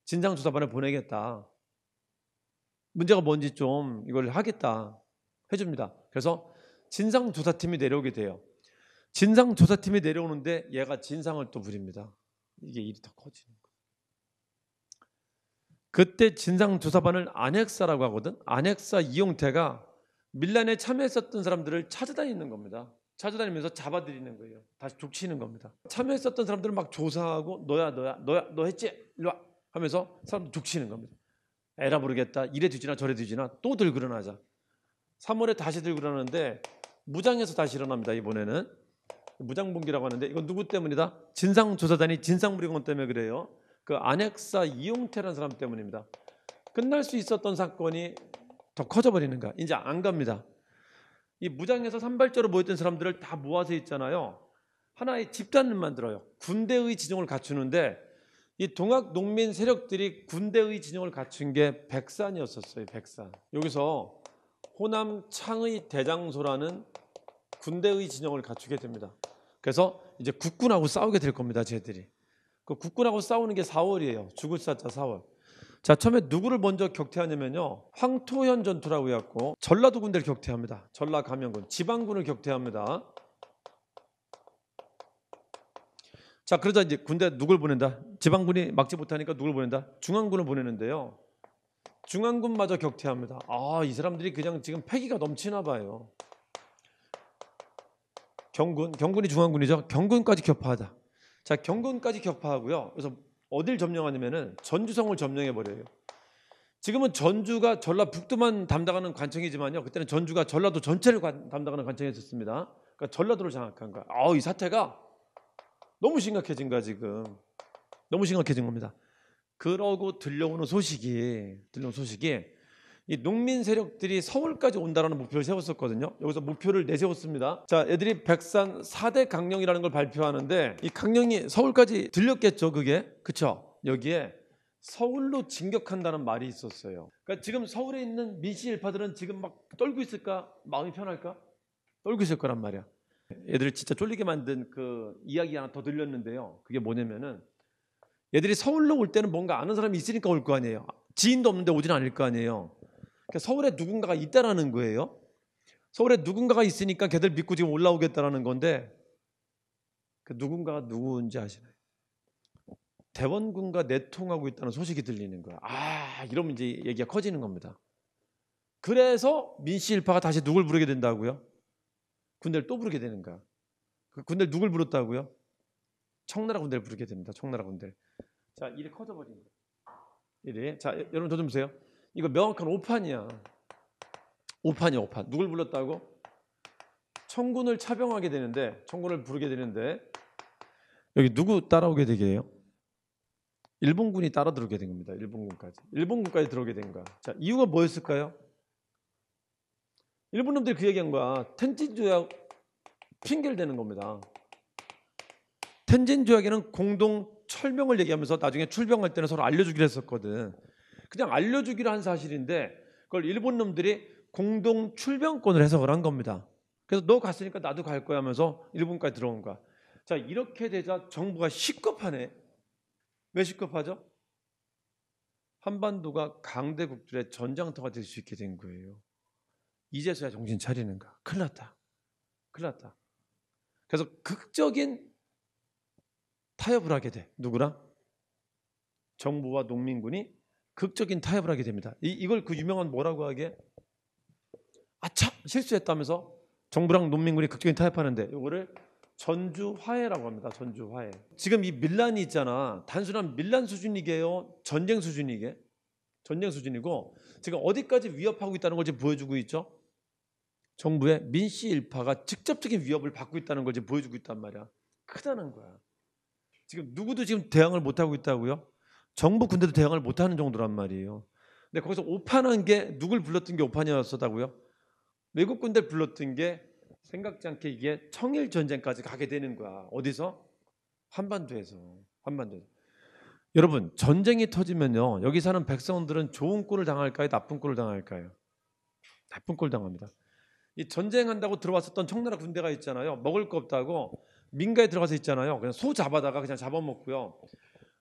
진상조사반을 보내겠다. 문제가 뭔지 좀 이걸 하겠다 해줍니다. 그래서 진상조사팀이 내려오게 돼요. 진상조사팀이 내려오는데 얘가 진상을 또 부립니다. 이게 일이 더 커지는 거예요. 그때 진상조사반을 안핵사라고 하거든. 안핵사 이용태가 밀란에 참여했었던 사람들을 찾아다니는 겁니다. 찾아다니면서 잡아들이는 거예요. 다시 족치는 겁니다. 참여했었던 사람들을 막 조사하고 너야 너야 너야 너 했지? 일로 와 하면서 사람들 족치는 겁니다. 에라 부르겠다 이래 뒤지나 저래 뒤지나 또 들그러나자. 3월에 다시 들그러는데 무장해서 다시 일어납니다. 이번에는 무장봉기라고 하는데 이건 누구 때문이다? 진상조사단이 진상무리건 때문에 그래요. 그 안핵사 이용태라는 사람 때문입니다. 끝날 수 있었던 사건이 더 커져버리는 가 이제 안 갑니다. 이 무장에서 산발적으로 모였던 사람들을 다 모아서 있잖아요. 하나의 집단을 만들어요. 군대의 지정을 갖추는데 이 동학 농민 세력들이 군대의 진영을 갖춘 게 백산이었었어요. 백산. 여기서 호남 창의 대장소라는 군대의 진영을 갖추게 됩니다. 그래서 이제 국군하고 싸우게 될 겁니다. 쟤들이. 그 국군하고 싸우는 게 4월이에요. 죽을 사자 4월. 자 처음에 누구를 먼저 격퇴하냐면요 황토현 전투라고 해갖고 전라도 군대를 격퇴합니다 전라 감영군 지방군을 격퇴합니다 자, 그러자 이제 군대 누굴 보낸다? 지방군이 막지 못하니까 누굴 보낸다? 중앙군을 보내는데요. 중앙군마저 격퇴합니다. 아, 이 사람들이 그냥 지금 패기가 넘치나 봐요. 경군, 경군이 중앙군이죠. 경군까지 격파하다. 자, 경군까지 격파하고요. 그래서 어딜 점령하냐면은 전주성을 점령해 버려요. 지금은 전주가 전라북도만 담당하는 관청이지만요. 그때는 전주가 전라도 전체를 관, 담당하는 관청이었습니다. 그러니까 전라도를 장악한 거예요아 이 사태가 너무 심각해진 거야 지금. 너무 심각해진 겁니다. 그러고 들려오는 소식이 들려오는 소식이 이 농민 세력들이 서울까지 온다라는 목표를 세웠었거든요. 여기서 목표를 내세웠습니다. 자, 애들이 백산 4대 강령이라는 걸 발표하는데 이 강령이 서울까지 들렸겠죠, 그게. 그쵸 여기에 서울로 진격한다는 말이 있었어요. 그러니까 지금 서울에 있는 민씨 일파들은 지금 막 떨고 있을까? 마음이 편할까? 떨고 있을 거란 말이야. 애들을 진짜 쫄리게 만든 그 이야기 하나 더 들렸는데요. 그게 뭐냐면은 애들이 서울로 올 때는 뭔가 아는 사람이 있으니까 올 거 아니에요. 지인도 없는데 오진 않을 거 아니에요. 그러니까 서울에 누군가가 있다라는 거예요. 서울에 누군가가 있으니까 걔들 믿고 지금 올라오겠다라는 건데 그 누군가가 누구인지 아시나요? 대원군과 내통하고 있다는 소식이 들리는 거야. 아, 이러면 이제 얘기가 커지는 겁니다. 그래서 민씨 일파가 다시 누굴 부르게 된다고요? 군대를 또 부르게 되는 거야. 그 군대를 누굴 부렀다고요? 청나라 군대를 부르게 됩니다. 청나라 군대를. 자, 이이 커져버린 거예요이 자, 여러분 저 좀 보세요. 이거 명확한 오판이야. 오판이야, 오판. 누굴 불렀다고? 청군을 차병하게 되는데, 청군을 부르게 되는데, 여기 누구 따라오게 되게 해요? 일본군이 따라 들어오게 된 겁니다. 일본군까지. 일본군까지 들어오게 된 거야. 자, 이유가 뭐였을까요? 일본 놈들이 그 얘기한 거야. 텐진 조약 핑계를 대는 겁니다. 텐진 조약에는 공동 철명을 얘기하면서 나중에 출병할 때는 서로 알려주기로 했었거든. 그냥 알려주기로 한 사실인데 그걸 일본 놈들이 공동 출병권을 해석을 한 겁니다. 그래서 너 갔으니까 나도 갈 거야 하면서 일본까지 들어온 거야. 자 이렇게 되자 정부가 시급하네. 왜 시급하죠? 한반도가 강대국들의 전장터가 될 수 있게 된 거예요. 이제서야 정신 차리는가? 큰일 났다. 큰일 났다. 그래서 극적인 타협을 하게 돼. 누구랑? 정부와 농민군이 극적인 타협을 하게 됩니다. 이, 이걸 그 유명한 뭐라고 하게? 아참 실수했다면서 정부랑 농민군이 극적인 타협하는데 이거를 전주 화해라고 합니다. 전주 화해. 지금 이 밀란이 있잖아. 단순한 밀란 수준이게요. 전쟁 수준이게. 전쟁 수준이고 지금 어디까지 위협하고 있다는 걸 지금 보여주고 있죠. 정부의 민씨 일파가 직접적인 위협을 받고 있다는 걸 지금 보여주고 있단 말이야. 크다는 거야. 지금 누구도 지금 대항을 못 하고 있다고요? 정부 군대도 대항을 못 하는 정도란 말이에요. 근데 거기서 오판한 게 누굴 불렀던 게 오판이었었다고요? 외국 군대 불렀던 게 생각지 않게 이게 청일 전쟁까지 가게 되는 거야. 어디서? 한반도에서. 한반도. 여러분, 전쟁이 터지면요. 여기 사는 백성들은 좋은 꼴을 당할까요? 나쁜 꼴을 당할까요? 나쁜 꼴 당합니다. 이 전쟁한다고 들어왔었던 청나라 군대가 있잖아요. 먹을 거 없다고 민가에 들어가서 있잖아요. 그냥 소 잡아다가 그냥 잡아먹고요.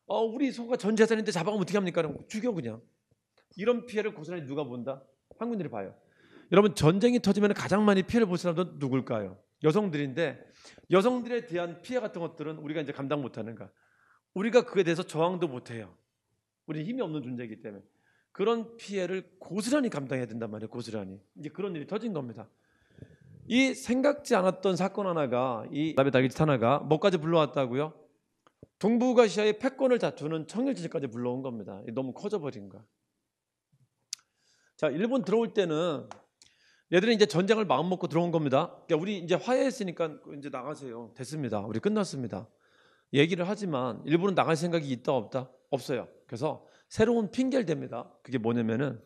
어, 우리 소가 전 재산인데 잡아가면 어떻게 합니까? 그럼 죽여 그냥. 이런 피해를 고스란히 누가 본다? 한군들이 봐요. 여러분 전쟁이 터지면 가장 많이 피해를 볼 사람들은 누굴까요? 여성들인데 여성들에 대한 피해 같은 것들은 우리가 이제 감당 못하는가? 우리가 그에 대해서 저항도 못해요. 우리 힘이 없는 존재이기 때문에 그런 피해를 고스란히 감당해야 된단 말이에요. 고스란히 이제 그런 일이 터진 겁니다. 이 생각지 않았던 사건 하나가 이나비 달기짓 하나가 뭐까지 불러왔다고요? 동북아시아의 패권을 다투는 청일전까지 불러온 겁니다. 너무 커져버린 거야. 자, 일본 들어올 때는 얘들은 이제 전쟁을 마음먹고 들어온 겁니다. 그러니까 우리 이제 화해했으니까 이제 나가세요. 됐습니다. 우리 끝났습니다. 얘기를 하지만 일본은 나갈 생각이 있다 없다 없어요. 그래서 새로운 핑계를 댑니다. 그게 뭐냐면은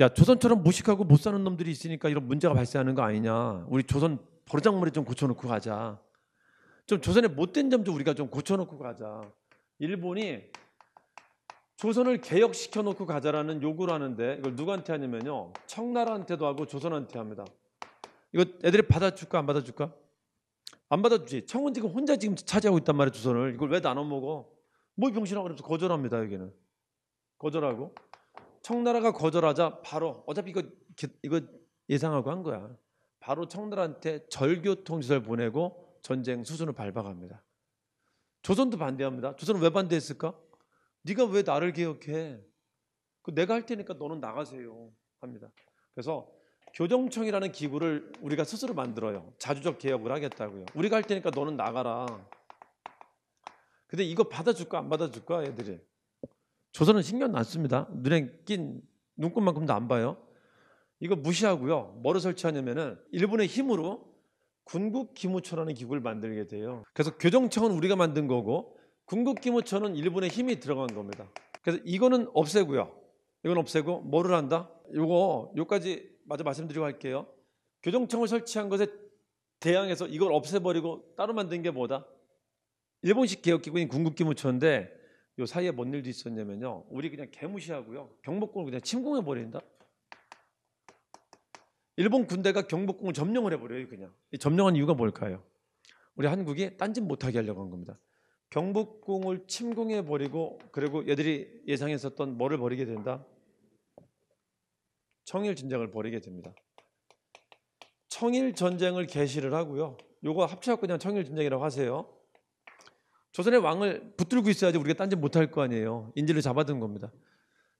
야 조선처럼 무식하고 못 사는 놈들이 있으니까 이런 문제가 발생하는 거 아니냐. 우리 조선 버르장머리 좀 고쳐놓고 가자. 좀 조선의 못된 점 좀 우리가 좀 고쳐놓고 가자. 일본이 조선을 개혁시켜 놓고 가자라는 요구를 하는데 이걸 누구한테 하냐면요 청나라한테도 하고 조선한테 합니다. 이거 애들이 받아줄까 안 받아줄까? 안 받아주지. 청은 지금 혼자 지금 차지하고 있단 말이에요 조선을. 이걸 왜 나눠 먹어? 뭐 병신하고 그러면서 거절합니다 여기는. 거절하고 청나라가 거절하자 바로 어차피 이거 이거 예상하고 한 거야. 바로 청나라한테 절교 통지서를 보내고 전쟁 수순을 밟아갑니다. 조선도 반대합니다. 조선은 왜 반대했을까? 네가 왜 나를 기억해 그 내가 할 테니까 너는 나가세요 합니다. 그래서 교정청이라는 기구를 우리가 스스로 만들어요. 자주적 개혁을 하겠다고요. 우리가 할 테니까 너는 나가라. 근데 이거 받아줄까 안 받아줄까 애들이? 조선은 신경 났습니다 눈에 낀 눈꽃만큼도 안 봐요. 이거 무시하고요. 뭐를 설치하냐면은 일본의 힘으로 군국기무처라는 기구를 만들게 돼요. 그래서 교정청은 우리가 만든 거고 군국기무처는 일본의 힘이 들어간 겁니다. 그래서 이거는 없애고요. 이건 없애고 뭐를 한다? 요거 요까지 마저 말씀드리고 할게요. 교정청을 설치한 것에 대항해서 이걸 없애버리고 따로 만든 게 뭐다? 일본식 개혁기구인 군국기무처인데 요 사이에 뭔 일도 있었냐면요. 우리 그냥 개무시하고요. 경복궁을 그냥 침공해 버린다. 일본 군대가 경복궁을 점령을 해버려요. 그냥 이 점령한 이유가 뭘까요? 우리 한국이 딴짓 못하게 하려고 한 겁니다. 경복궁을 침공해 버리고 그리고 얘들이 예상했었던 뭐를 버리게 된다? 청일 전쟁을 벌이게 됩니다. 청일 전쟁을 개시를 하고요. 요거 합쳐갖고 그냥 청일 전쟁이라고 하세요. 조선의 왕을 붙들고 있어야지 우리가 딴 짓 못할 거 아니에요. 인질로 잡아든 겁니다.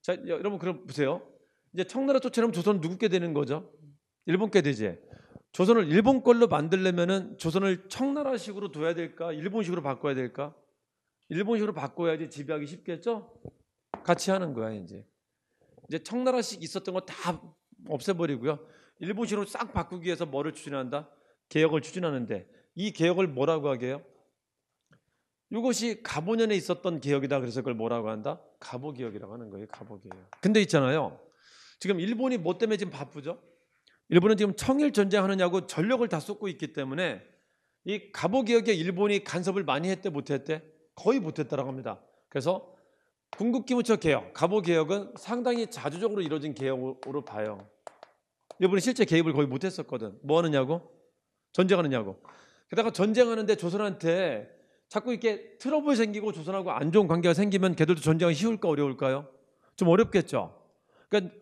자, 여러분 그럼 보세요. 이제 청나라 쫓아내면 조선 누구게 되는 거죠? 일본께 되지. 조선을 일본 걸로 만들려면은 조선을 청나라식으로 둬야 될까? 일본식으로 바꿔야 될까? 일본식으로 바꿔야지 지배하기 쉽겠죠? 같이 하는 거야 이제. 이제 청나라식 있었던 거 다 없애버리고요. 일본식으로 싹 바꾸기 위해서 뭐를 추진한다? 개혁을 추진하는데 이 개혁을 뭐라고 하게요? 이것이 갑오년에 있었던 개혁이다. 그래서 그걸 뭐라고 한다? 갑오 개혁이라고 하는 거예요. 갑오 개혁. 근데 있잖아요. 지금 일본이 뭐 때문에 지금 바쁘죠? 일본은 지금 청일 전쟁하느냐고 전력을 다 쏟고 있기 때문에 이갑오 개혁에 일본이 간섭을 많이 했대 못했대 거의 못했다라고 합니다. 그래서 군국기무처 개혁, 갑오 개혁은 상당히 자주적으로 이루어진 개혁으로 봐요. 일본이 실제 개입을 거의 못했었거든. 뭐 하느냐고? 전쟁하느냐고. 게다가 전쟁하는데 조선한테 자꾸 이렇게 트러블 생기고 조선하고 안 좋은 관계가 생기면 걔들도 전쟁을 쉬울까 어려울까요? 좀 어렵겠죠. 그러니까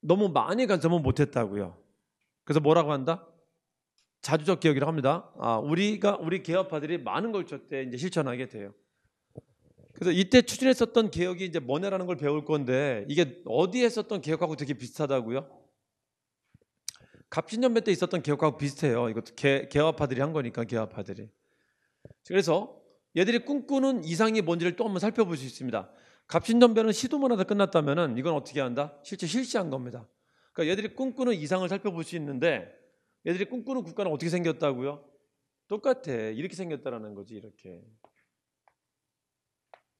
너무 많이 간섭은 못했다고요. 그래서 뭐라고 한다? 자주적 개혁이라고 합니다. 아, 우리가 우리 개혁파들이 많은 걸저 대 이제 실천하게 돼요. 그래서 이때 추진했었던 개혁이 이제 뭐냐라는 걸 배울 건데 이게 어디에 있었던 개혁하고 되게 비슷하다고요? 갑신년배 때 있었던 개혁하고 비슷해요. 이것도 개, 개화파들이 한 거니까 개화파들이. 그래서 얘들이 꿈꾸는 이상이 뭔지를 또 한번 살펴볼 수 있습니다. 갑신전변은 시도만 하다 끝났다면 이건 어떻게 한다? 실제 실시한 겁니다. 그러니까 얘들이 꿈꾸는 이상을 살펴볼 수 있는데 얘들이 꿈꾸는 국가는 어떻게 생겼다고요? 똑같아. 이렇게 생겼다라는 거지 이렇게.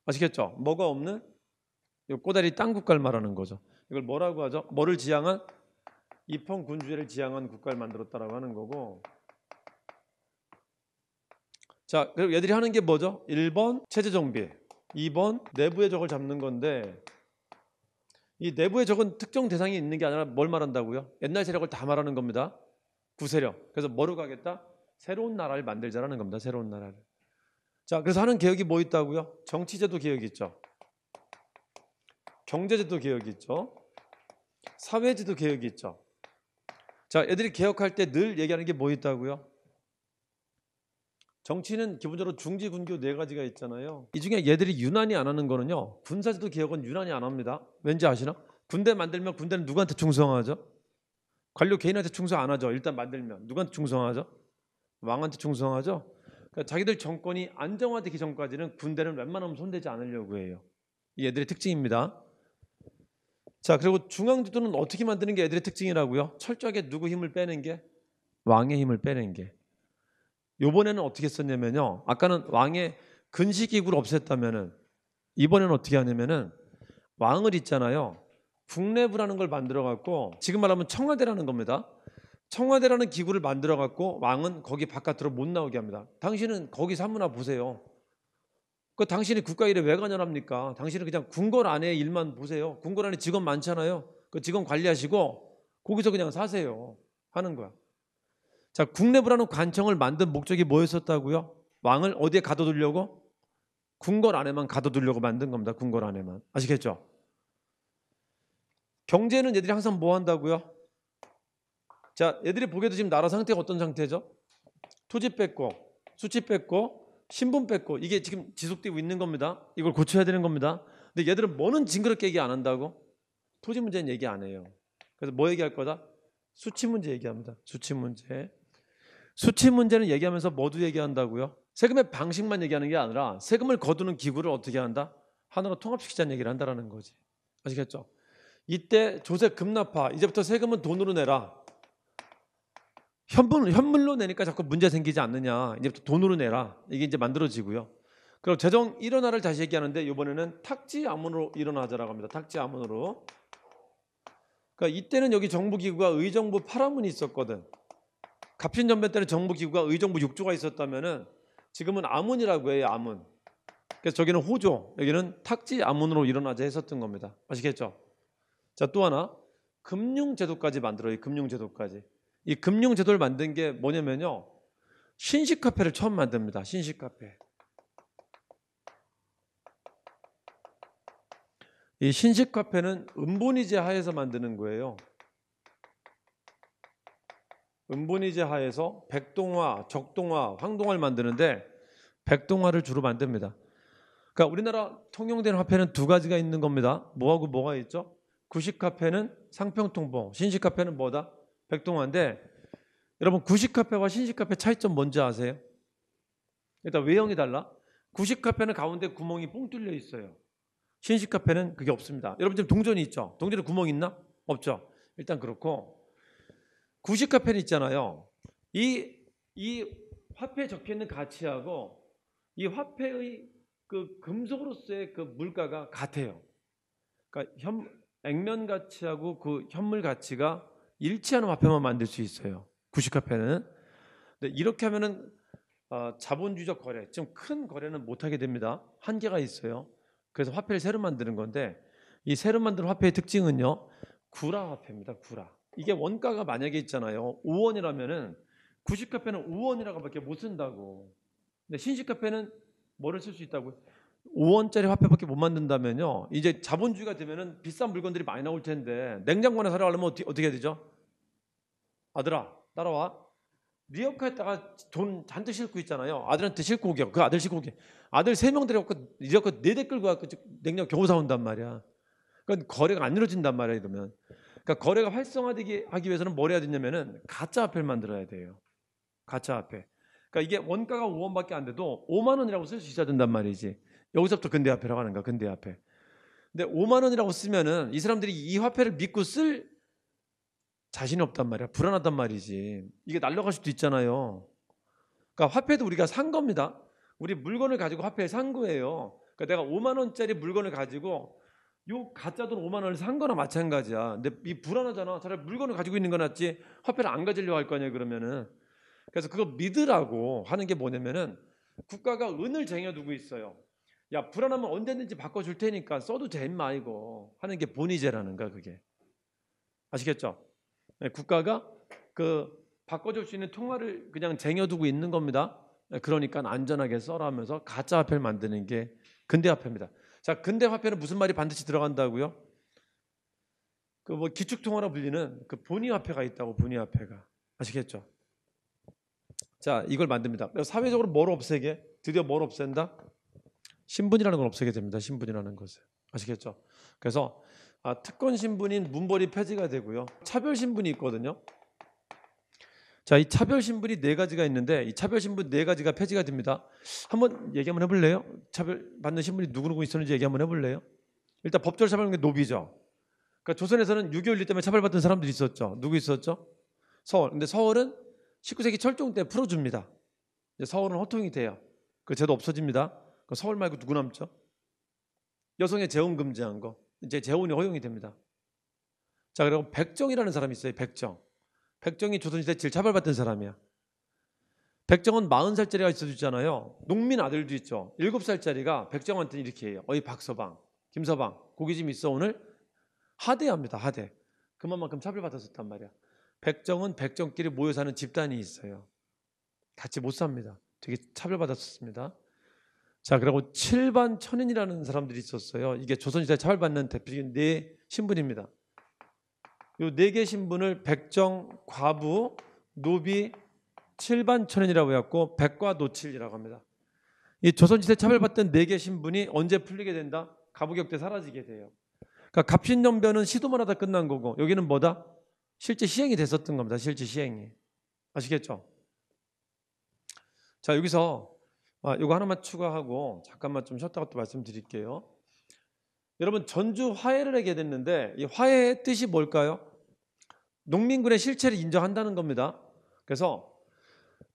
아시겠죠? 뭐가 없는 이 꼬다리 땅 국가를 말하는 거죠. 이걸 뭐라고 하죠? 뭐를 지향한 입헌군주제를 지향한 국가를 만들었다라고 하는 거고 자, 그럼 얘들이 하는 게 뭐죠? 1번 체제 정비, 2번 내부의 적을 잡는 건데 이 내부의 적은 특정 대상이 있는 게 아니라 뭘 말한다고요? 옛날 세력을 다 말하는 겁니다. 구세력. 그래서 뭐로 가겠다? 새로운 나라를 만들자라는 겁니다. 새로운 나라를. 자, 그래서 하는 개혁이 뭐 있다고요? 정치제도 개혁이 있죠. 경제제도 개혁이 있죠. 사회제도 개혁이 있죠. 자, 애들이 개혁할 때 늘 얘기하는 게 뭐 있다고요? 정치는 기본적으로 중지 군교 네 가지가 있잖아요. 이 중에 얘들이 유난히 안 하는 거는요. 군사제도 개혁은 유난히 안 합니다. 왠지 아시나? 군대 만들면 군대는 누구한테 충성하죠? 관료 개인한테 충성 안 하죠. 일단 만들면 누구한테 충성하죠? 왕한테 충성하죠. 그러니까 자기들 정권이 안정화되기 전까지는 군대는 웬만하면 손대지 않으려고 해요. 이 애들의 특징입니다. 자 그리고 중앙제도는 어떻게 만드는 게 애들의 특징이라고요? 철저하게 누구 힘을 빼는 게 왕의 힘을 빼는 게 요번에는 어떻게 썼냐면요. 아까는 왕의 근시기구를 없앴다면은 이번에는 어떻게 하냐면은 왕을 있잖아요. 국내부라는 걸 만들어 갖고 지금 말하면 청와대라는 겁니다. 청와대라는 기구를 만들어 갖고 왕은 거기 바깥으로 못 나오게 합니다. 당신은 거기서 한문화 보세요. 그 당신이 국가 일에 왜 관여합니까? 당신은 그냥 궁궐 안에 일만 보세요. 궁궐 안에 직원 많잖아요. 그 직원 관리하시고 거기서 그냥 사세요. 하는 거야. 자, 국내부라는 관청을 만든 목적이 뭐였었다고요? 왕을 어디에 가둬두려고? 궁궐 안에만 가둬두려고 만든 겁니다. 궁궐 안에만. 아시겠죠? 경제는 얘들이 항상 뭐 한다고요? 자, 얘들이 보게도 지금 나라 상태가 어떤 상태죠? 토지 뺏고, 수치 뺏고, 신분 뺏고 이게 지금 지속되고 있는 겁니다. 이걸 고쳐야 되는 겁니다. 근데 얘들은 뭐는 징그럽게 얘기 안 한다고? 토지 문제는 얘기 안 해요. 그래서 뭐 얘기할 거다? 수치 문제 얘기합니다. 수치 문제. 수치 문제는 얘기하면서 모두 얘기한다고요? 세금의 방식만 얘기하는 게 아니라 세금을 거두는 기구를 어떻게 한다? 하나로 통합시키자는 얘기를 한다라는 거지. 아시겠죠? 이때 조세 급납화 이제부터 세금은 돈으로 내라. 현물, 현물로 내니까 자꾸 문제 생기지 않느냐. 이제부터 돈으로 내라. 이게 이제 만들어지고요. 그럼 재정 일어나를 다시 얘기하는데 이번에는 탁지 암문으로 일어나자라고 합니다. 탁지 암문으로 그러니까 이때는 여기 정부기구가 의정부 파라문이 있었거든. 갑신전변 때는 정부기구가 의정부 6조가 있었다면은 지금은 아문이라고 해요 아문. 그래서 저기는 호조, 여기는 탁지 아문으로 일어나자 했었던 겁니다. 아시겠죠? 자 또 하나 금융제도까지 만들어요. 금융제도까지. 이 금융제도를 만든 게 뭐냐면요. 신식카페를 처음 만듭니다. 신식카페. 이 신식카페는 은본이제 하에서 만드는 거예요. 은본이제 하에서 백동화, 적동화, 황동화를 만드는데 백동화를 주로 만듭니다. 그러니까 우리나라 통용된 화폐는 두 가지가 있는 겁니다. 뭐하고 뭐가 있죠? 구식 화폐는 상평통보 신식 화폐는 뭐다? 백동화인데 여러분 구식 화폐와 신식 화폐 차이점 뭔지 아세요? 일단 외형이 달라. 구식 화폐는 가운데 구멍이 뽕 뚫려 있어요. 신식 화폐는 그게 없습니다. 여러분 지금 동전이 있죠? 동전에 구멍 있나? 없죠. 일단 그렇고 구식 화폐는 있잖아요. 이, 이 화폐에 적혀 있는 가치하고 이 화폐의 그 금속으로서의 그 물가가 같아요. 그러니까 현, 액면 가치하고 그 현물 가치가 일치하는 화폐만 만들 수 있어요. 구식 화폐는. 근데 이렇게 하면은 어, 자본주의적 거래, 좀 큰 거래는 못하게 됩니다. 한계가 있어요. 그래서 화폐를 새로 만드는 건데 이 새로 만든 화폐의 특징은요, 구라 화폐입니다. 구라. 이게 원가가 만약에 있잖아요. 5원이라면은 구식 카페는 5원이라고밖에 못 쓴다고. 근데 신식 카페는 뭐를 쓸 수 있다고요? 5원짜리 화폐밖에 못 만든다면요. 이제 자본주의가 되면은 비싼 물건들이 많이 나올 텐데 냉장고 하나 사러 가려면 어떻게, 어떻게 해야 되죠? 아들아 따라와. 네 옆에다가 돈 잔뜩 싣고 있잖아요. 아들한테 싣고 오게. 그 아들 싣고 오게. 아들 세명 데려갖고 이렇게 네대 끌고 갖고 냉장고 겨우 사온단 말이야. 그러니까 거래가 안 이루어진단 말이야 이러면. 그러니까 거래가 활성화되기 하기 위해서는 뭘 해야 되냐면은 가짜 화폐를 만들어야 돼요. 가짜 화폐. 그러니까 이게 원가가 5원밖에 안 돼도 5만 원이라고 쓸 수 있어야 된단 말이지. 여기서부터 근대 화폐라고 하는 거야. 근대 화폐. 근데 5만 원이라고 쓰면은 이 사람들이 이 화폐를 믿고 쓸 자신이 없단 말이야. 불안하단 말이지. 이게 날라갈 수도 있잖아요. 그러니까 화폐도 우리가 산 겁니다. 우리 물건을 가지고 화폐를산 거예요. 그러니까 내가 5만 원짜리 물건을 가지고 요 가짜 돈 5만 원을 산 거나 마찬가지야. 근데 이 불안하잖아. 차라리 물건을 가지고 있는 거 낫지. 화폐를 안 가지려고 할거 아니야, 그러면은. 그래서 그거 믿으라고 하는 게 뭐냐면은 국가가 은을 쟁여두고 있어요. 야, 불안하면 언제든지 바꿔줄 테니까 써도 돼, 임마, 이거. 하는 게 본의제라는 거야, 그게. 아시겠죠? 네, 국가가 그 바꿔줄 수 있는 통화를 그냥 쟁여두고 있는 겁니다. 네, 그러니까 안전하게 써라 하면서 가짜 화폐를 만드는 게 근대 화폐입니다. 자, 근대 화폐는 무슨 말이 반드시 들어간다고요? 그 뭐 기축통화라 불리는 그 본위 화폐가 있다고 본위 화폐가 아시겠죠? 자, 이걸 만듭니다. 사회적으로 뭘 없애게? 드디어 뭘 없앤다? 신분이라는 걸 없애게 됩니다. 신분이라는 것을 아시겠죠? 그래서 아, 특권 신분인 문벌이 폐지가 되고요. 차별 신분이 있거든요. 자, 이 차별 신분이 네 가지가 있는데 이 차별 신분 네 가지가 폐지가 됩니다. 한번 얘기 한번 해볼래요? 차별 받는 신분이 누구누구 있었는지 얘기 한번 해볼래요? 일단 법적 으로차별는게 노비죠. 그러니까 조선에서는 6.25 때문에 차별받던 사람들이 있었죠. 누구 있었죠? 서울. 근데 서울은 19세기 철종 때 풀어줍니다. 서울은 허통이 돼요. 그 제도 없어집니다. 그 서울 말고 누구 남죠? 여성의 재혼 금지한 거. 이제 재혼이 허용이 됩니다. 자, 그리고 백정이라는 사람이 있어요. 백정. 백정이 조선시대 제일 차별받던 사람이야. 백정은 40살짜리가 있어주잖아요. 농민 아들도 있죠. 7살짜리가 백정한테 이렇게 해요. 어이 박서방, 김서방, 고기 좀 있어 오늘? 하대합니다. 하대. 그만큼 차별받았었단 말이야. 백정은 백정끼리 모여 사는 집단이 있어요. 같이 못 삽니다. 되게 차별받았었습니다. 자, 그리고 칠반 천인이라는 사람들이 있었어요. 이게 조선시대 차별받는 대표적인 네 신분입니다. 요네 개 신분을 백정, 과부, 노비, 칠반천인이라고 해갖고 백과 노칠이라고 합니다. 이 조선시대 차별받던 네개 신분이 언제 풀리게 된다? 가부격대 사라지게 돼요. 그러니까 갑신연변은 시도만 하다 끝난 거고 여기는 뭐다? 실제 시행이 됐었던 겁니다. 실제 시행이. 아시겠죠? 자 여기서 아, 이거 하나만 추가하고 잠깐만 좀 쉬었다가 또 말씀드릴게요. 여러분 전주 화해를 하게 됐는데 이 화해의 뜻이 뭘까요? 농민군의 실체를 인정한다는 겁니다. 그래서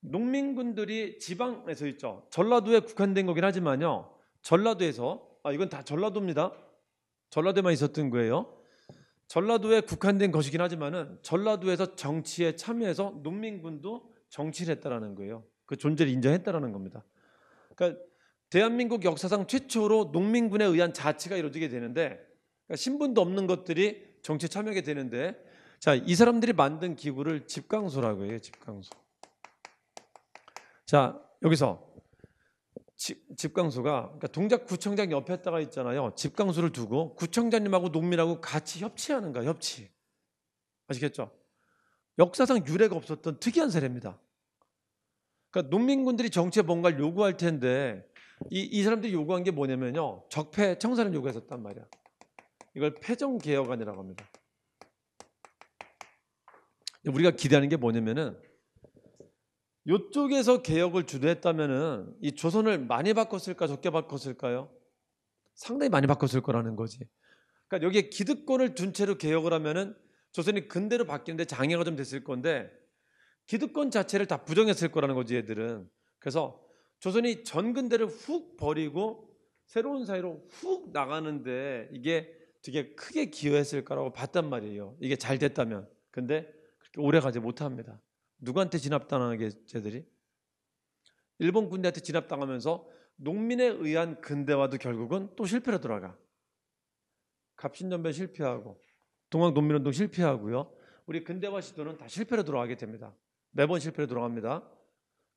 농민군들이 지방에서 있죠. 전라도에 국한된 거긴 하지만요. 전라도에서 아 이건 다 전라도입니다. 전라도에만 있었던 거예요. 전라도에 국한된 것이긴 하지만은 전라도에서 정치에 참여해서 농민군도 정치를 했다라는 거예요. 그 존재를 인정했다라는 겁니다. 그러니까 대한민국 역사상 최초로 농민군에 의한 자치가 이루어지게 되는데 그러니까 신분도 없는 것들이 정치 참여하게 되는데 자이 사람들이 만든 기구를 집강소라고 해요 집강소 자 여기서 집, 집강소가 그러니까 동작구청장 옆에다가 있잖아요 집강소를 두고 구청장님하고 농민하고 같이 협치하는 거야 협치 아시겠죠? 역사상 유례가 없었던 특이한 사례입니다. 그러니까 농민군들이 정치에 뭔가를 요구할 텐데 이, 이 사람들이 요구한 게 뭐냐면요. 적폐 청산을 요구했었단 말이야. 이걸 폐정 개혁안이라고 합니다. 우리가 기대하는 게 뭐냐면은 이쪽에서 개혁을 주도했다면은 이 조선을 많이 바꿨을까 적게 바꿨을까요? 상당히 많이 바꿨을 거라는 거지. 그러니까 여기에 기득권을 둔 채로 개혁을 하면은 조선이 근대로 바뀌는데 장애가 좀 됐을 건데 기득권 자체를 다 부정했을 거라는 거지 얘들은. 그래서 조선이 전근대를 훅 버리고 새로운 사회로 훅 나가는데 이게 되게 크게 기여했을까라고 봤단 말이에요. 이게 잘 됐다면. 근데 그렇게 오래 가지 못합니다. 누구한테 진압당하게 쟤들이? 일본 군대한테 진압당하면서 농민에 의한 근대화도 결국은 또 실패로 돌아가. 갑신전배 실패하고 동학 농민운동 실패하고요. 우리 근대화 시도는 다 실패로 돌아가게 됩니다. 매번 실패로 돌아갑니다.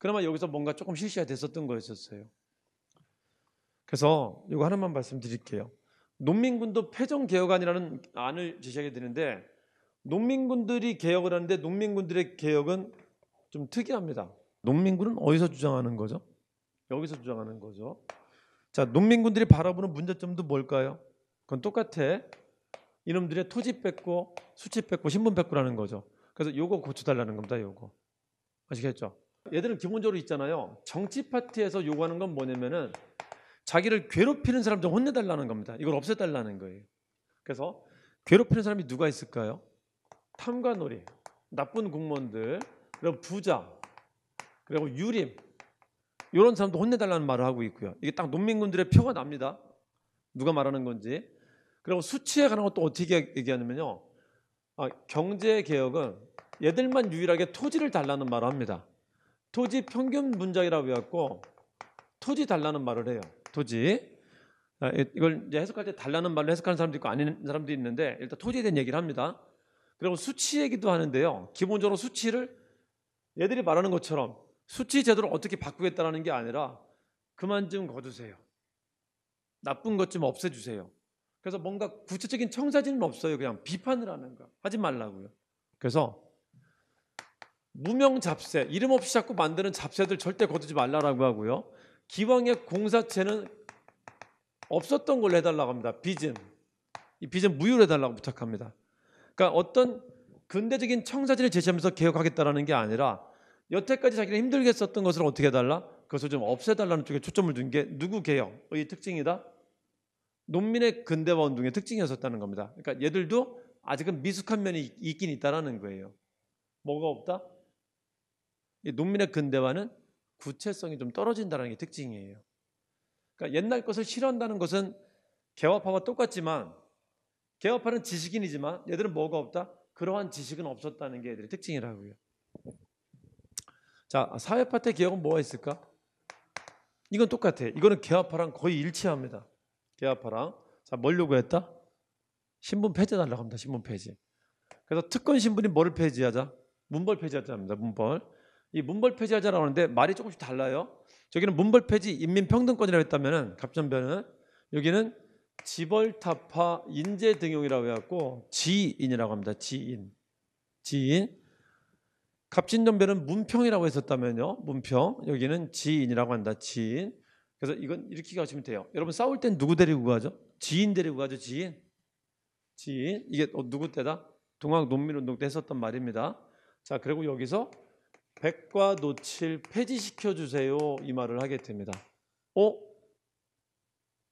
그나마 여기서 뭔가 조금 실시가 됐었던 거였었어요. 그래서 이거 하나만 말씀드릴게요. 농민군도 패정 개혁안이라는 안을 제시하게 되는데 농민군들이 개혁을 하는데 농민군들의 개혁은 좀 특이합니다. 농민군은 어디서 주장하는 거죠? 여기서 주장하는 거죠. 자, 농민군들이 바라보는 문제점도 뭘까요? 그건 똑같아. 이놈들의 토지 뺏고 수치 뺏고 신분 뺏고라는 거죠. 그래서 요거 고쳐달라는 겁니다. 요거 아시겠죠? 얘들은 기본적으로 있잖아요. 정치 파티에서 요구하는 건 뭐냐면은 자기를 괴롭히는 사람 좀 혼내달라는 겁니다. 이걸 없애달라는 거예요. 그래서 괴롭히는 사람이 누가 있을까요? 탐관오리 나쁜 공무원들, 그리고 부자, 그리고 유림 이런 사람도 혼내달라는 말을 하고 있고요. 이게 딱 농민군들의 표가 납니다. 누가 말하는 건지. 그리고 수치에 관한 것도 어떻게 얘기하냐면요. 아, 경제 개혁은 얘들만 유일하게 토지를 달라는 말을 합니다. 토지 평균 분자이라고 해갖고 토지 달라는 말을 해요. 토지. 아, 이걸 이제 해석할 때 달라는 말로 해석하는 사람도 있고 아닌 사람도 있는데 일단 토지에 대한 얘기를 합니다. 그리고 수치 얘기도 하는데요. 기본적으로 수치를 얘들이 말하는 것처럼 수치 제도를 어떻게 바꾸겠다라는 게 아니라 그만 좀 거두세요. 나쁜 것 좀 없애주세요. 그래서 뭔가 구체적인 청사진은 없어요. 그냥 비판을 하는 거 하지 말라고요. 그래서 무명 잡새, 이름 없이 자꾸 만드는 잡새들 절대 거두지 말라라고 하고요. 기왕의 공사체는 없었던 걸로 해달라고 합니다. 빚은. 이 비진 무효로 해달라고 부탁합니다. 그러니까 어떤 근대적인 청사진을 제시하면서 개혁하겠다라는 게 아니라 여태까지 자기가 힘들게 썼던 것을 어떻게 해달라? 그것을 좀 없애달라는 쪽에 초점을 둔 게 누구 개혁의 특징이다? 농민의 근대화 운동의 특징이었었다는 겁니다. 그러니까 얘들도 아직은 미숙한 면이 있긴 있다라는 거예요. 뭐가 없다? 농민의 근대화는 구체성이 좀 떨어진다는 게 특징이에요. 그러니까 옛날 것을 싫어한다는 것은 개화파와 똑같지만 개화파는 지식인이지만 얘들은 뭐가 없다? 그러한 지식은 없었다는 게 얘들의 특징이라고요. 자, 사회파때 개혁은 뭐가 있을까? 이건 똑같아. 요 이거는 개화파랑 거의 일치합니다. 개화파랑 자, 뭘 요구했다? 신분 폐지해달라고 합니다. 신분 폐지. 그래서 특권 신분이 뭐를 폐지하자? 문벌 폐지하자합니다 문벌. 이 문벌 폐지하자라고 하는데 말이 조금씩 달라요. 저기는 문벌 폐지 인민평등권이라고 했다면은 갑전변은 여기는 지벌타파 인재등용이라고 해갖고 지인이라고 합니다. 지인, 지인. 갑진전변은 문평이라고 했었다면요. 문평 여기는 지인이라고 한다. 지인. 그래서 이건 이렇게 가시면 돼요. 여러분 싸울 땐 누구 데리고 가죠? 지인 데리고 가죠. 지인. 지인. 이게 어, 누구 때다? 동학 농민운동 때 했었던 말입니다. 자 그리고 여기서 백과 노칠 폐지시켜 주세요 이 말을 하게 됩니다. 어?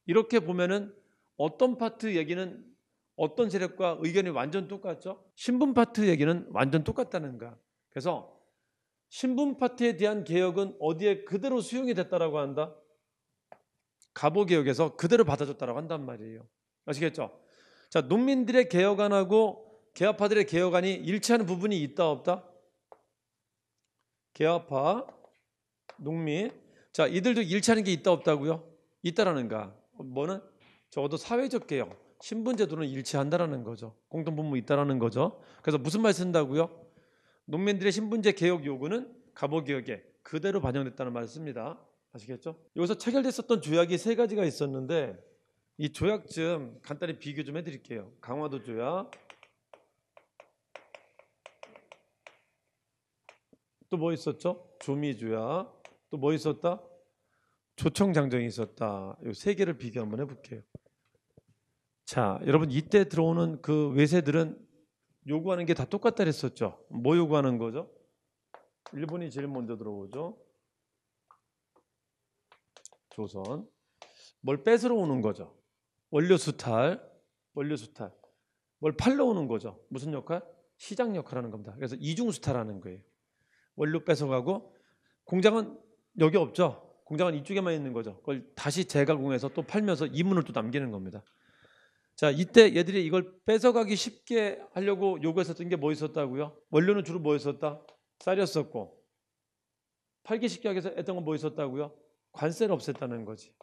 이렇게 보면은 어떤 파트 얘기는 어떤 세력과 의견이 완전 똑같죠? 신분 파트 얘기는 완전 똑같다는가. 그래서 신분 파트에 대한 개혁은 어디에 그대로 수용이 됐다라고 한다. 가보 개혁에서 그대로 받아줬다라고 한단 말이에요. 아시겠죠? 자, 농민들의 개혁안하고 개화파들의 개혁안이 일치하는 부분이 있다 없다? 개화파, 농민. 자, 이들도 일치하는 게 있다 없다고요? 있다라는가? 뭐는 적어도 사회적 개혁, 신분제도는 일치한다라는 거죠. 공동분모 있다라는 거죠. 그래서 무슨 말 쓴다고요? 농민들의 신분제 개혁 요구는 갑오개혁에 그대로 반영됐다는 말을 씁니다. 아시겠죠? 여기서 체결됐었던 조약이 세 가지가 있었는데 이 조약 좀 간단히 비교 좀 해드릴게요. 강화도 조약, 또뭐 있었죠? 조미주야. 또 뭐 있었다? 조청장정이 있었다. 이 세 개를 비교 한번 해볼게요. 자, 여러분 이때 들어오는 그 외세들은 요구하는 게 다 똑같다 그랬었죠. 뭐 요구하는 거죠? 일본이 제일 먼저 들어오죠. 조선. 뭘 뺏으러 오는 거죠. 원료 수탈, 원료 수탈. 뭘 팔러 오는 거죠. 무슨 역할? 시장 역할하는 겁니다. 그래서 이중 수탈하는 거예요. 원료 뺏어가고 공장은 여기 없죠. 공장은 이쪽에만 있는 거죠. 그걸 다시 재가공해서 또 팔면서 이문을 또 남기는 겁니다. 자, 이때 얘들이 이걸 뺏어가기 쉽게 하려고 요구했었던 게 뭐 있었다고요? 원료는 주로 뭐 있었다? 쌀이었었고 팔기 쉽게 하기 위해서 했던 건 뭐 있었다고요? 관세를 없앴다는 거지.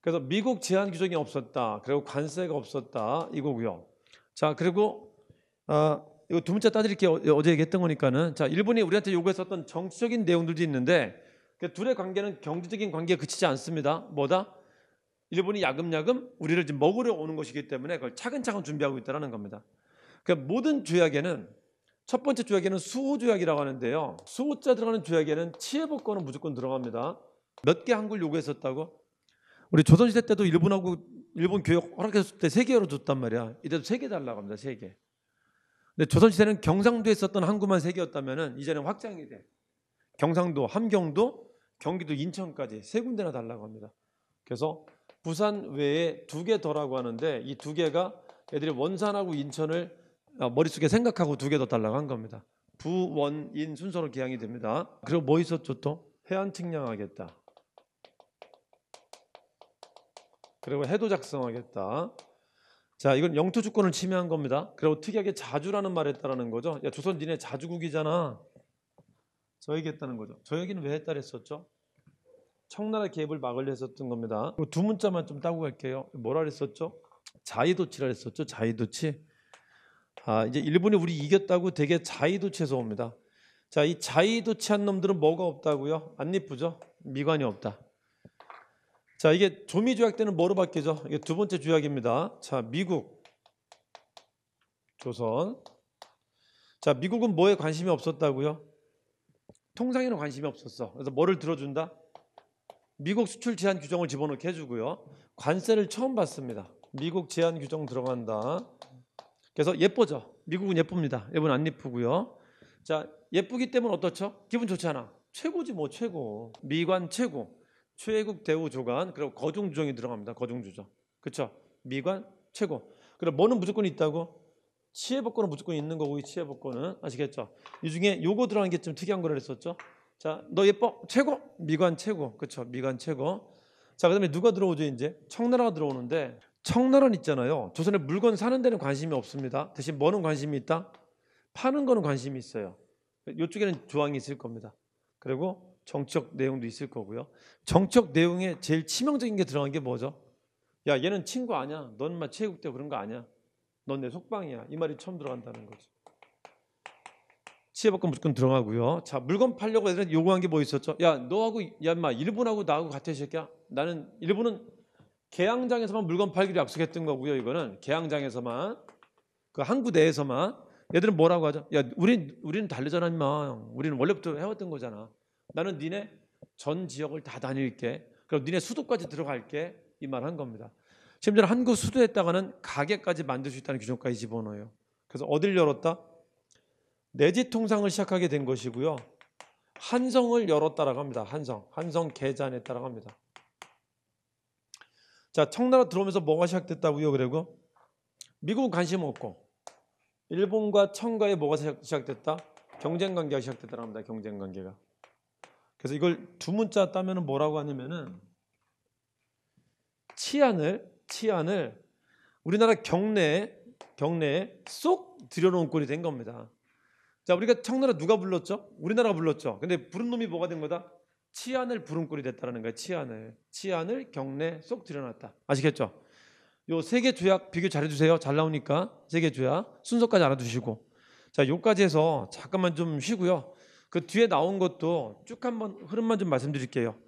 그래서 미국 제한 규정이 없었다. 그리고 관세가 없었다. 이거고요. 자, 그리고 어, 이거 두 문자 따드릴게요. 어, 어제 얘기했던 거니까는. 자, 일본이 우리한테 요구했었던 정치적인 내용들도 있는데 그 둘의 관계는 경제적인 관계에 그치지 않습니다. 뭐다? 일본이 야금야금 우리를 지금 먹으려 오는 것이기 때문에 그걸 차근차근 준비하고 있다는 라 겁니다. 그 모든 조약에는 첫 번째 조약에는 수호 조약이라고 하는데요. 수호자 들어가는 조약에는 치해복권은 무조건 들어갑니다. 몇 개 한글 요구했었다고? 우리 조선시대 때도 일본하고 일본 교역 허락했을 때 세 개로 줬단 말이야. 이때도 세 개 달라고 합니다. 세 개. 근데 조선시대는 경상도에 있었던 항구만 세 개였다면 이제는 확장이 돼. 경상도, 함경도, 경기도, 인천까지 세 군데나 달라고 합니다. 그래서 부산 외에 두 개 더라고 하는데 이 두 개가 애들이 원산하고 인천을 아, 머릿속에 생각하고 두 개 더 달라고 한 겁니다. 부원인 순서로 기양이 됩니다. 그리고 뭐 있었죠 또? 해안 측량하겠다. 그리고 해도 작성하겠다. 자, 이건 영토 주권을 침해한 겁니다. 그리고 특이하게 자주라는 말을 했다라는 거죠. 야, 조선 니네 자주국이잖아. 저에게 했다는 거죠. 저에게는 왜 했다 했었죠? 청나라 개입을 막으려 했었던 겁니다. 두 문자만 좀 따고 갈게요. 뭐라 그랬었죠? 자이도치라 그랬었죠. 자이도치. 아, 이제 일본이 우리 이겼다고 되게 자이도치에서 옵니다. 자, 이 자이도치한 놈들은 뭐가 없다고요? 안 예쁘죠? 미관이 없다. 자, 이게 조미 조약 때는 뭐로 바뀌죠? 이게 두 번째 조약입니다. 자, 미국, 조선. 자, 미국은 뭐에 관심이 없었다고요? 통상에는 관심이 없었어. 그래서 뭐를 들어준다? 미국 수출 제한 규정을 집어넣게 해주고요. 관세를 처음 받습니다. 미국 제한 규정 들어간다. 그래서 예뻐져. 미국은 예쁩니다. 일본 안 예쁘고요. 자, 예쁘기 때문에 어떻죠? 기분 좋잖아. 최고지 뭐 최고. 미관 최고. 최국 대우 조관 그리고 거중조정이 들어갑니다. 거중조정. 그렇죠? 미관 최고. 그럼 뭐는 무조건 있다고? 치해복권은 무조건 있는 거고 이 치해복권은 아시겠죠? 이 중에 요거 들어간 게 좀 특이한 거를 했었죠. 자, 너 예뻐 최고 미관 최고 그렇죠? 미관 최고. 자, 그다음에 누가 들어오죠 이제 청나라가 들어오는데 청나라는 있잖아요. 조선에 물건 사는 데는 관심이 없습니다. 대신 뭐는 관심이 있다? 파는 거는 관심이 있어요. 요쪽에는 조항이 있을 겁니다. 그리고 정적 내용도 있을 거고요. 정적 내용에 제일 치명적인 게 들어간 게 뭐죠? 야, 얘는 친구 아니야. 넌막 체육대 그런 거 아니야. 넌 내 속방이야. 이 말이 처음 들어간다는 거죠. 치해받고 무조건 들어가고요. 자, 물건 팔려고 애들한테 요구한 게 뭐 있었죠? 야, 너하고 야, 마 일본하고 나하고 같아 이 새끼야. 나는 일본은 개항장에서만 물건 팔기로 약속했던 거고요. 이거는 개항장에서만 그 항구 내에서만 얘들은 뭐라고 하죠? 야, 우린 우리는 달리잖아, 임마. 우리는 원래부터 해왔던 거잖아. 나는 니네 전 지역을 다 다닐게. 그럼 니네 수도까지 들어갈게. 이말을한 겁니다. 심지어 한국 수도에다가는 가게까지 만들 수 있다는 규정까지 집어넣어요. 그래서 어딜 열었다? 내지 통상을 시작하게 된 것이고요. 한성을 열었다라고 합니다. 한성. 한성 계좌냈다라고 합니다. 자, 청나라 들어오면서 뭐가 시작됐다고요? 그리고 미국은 관심 없고 일본과 청가에 뭐가 시작됐다? 경쟁 관계가 시작됐다고 합니다. 경쟁 관계가. 그래서 이걸 두 문자 따면 뭐라고 하냐면은 치안을 치안을 우리나라 경내 경내에 쏙 들여놓은 꼴이 된 겁니다. 자 우리가 청나라 누가 불렀죠? 우리나라가 불렀죠. 근데 부른 놈이 뭐가 된 거다? 치안을 부른 꼴이 됐다라는 거야 치안을 치안을 경내 쏙 들여놨다. 아시겠죠? 요 세계 조약 비교 잘해주세요. 잘 나오니까 세계 조약 순서까지 알아두시고 자 요까지 해서 잠깐만 좀 쉬고요. 그 뒤에 나온 것도 쭉 한번 흐름만 좀 말씀드릴게요.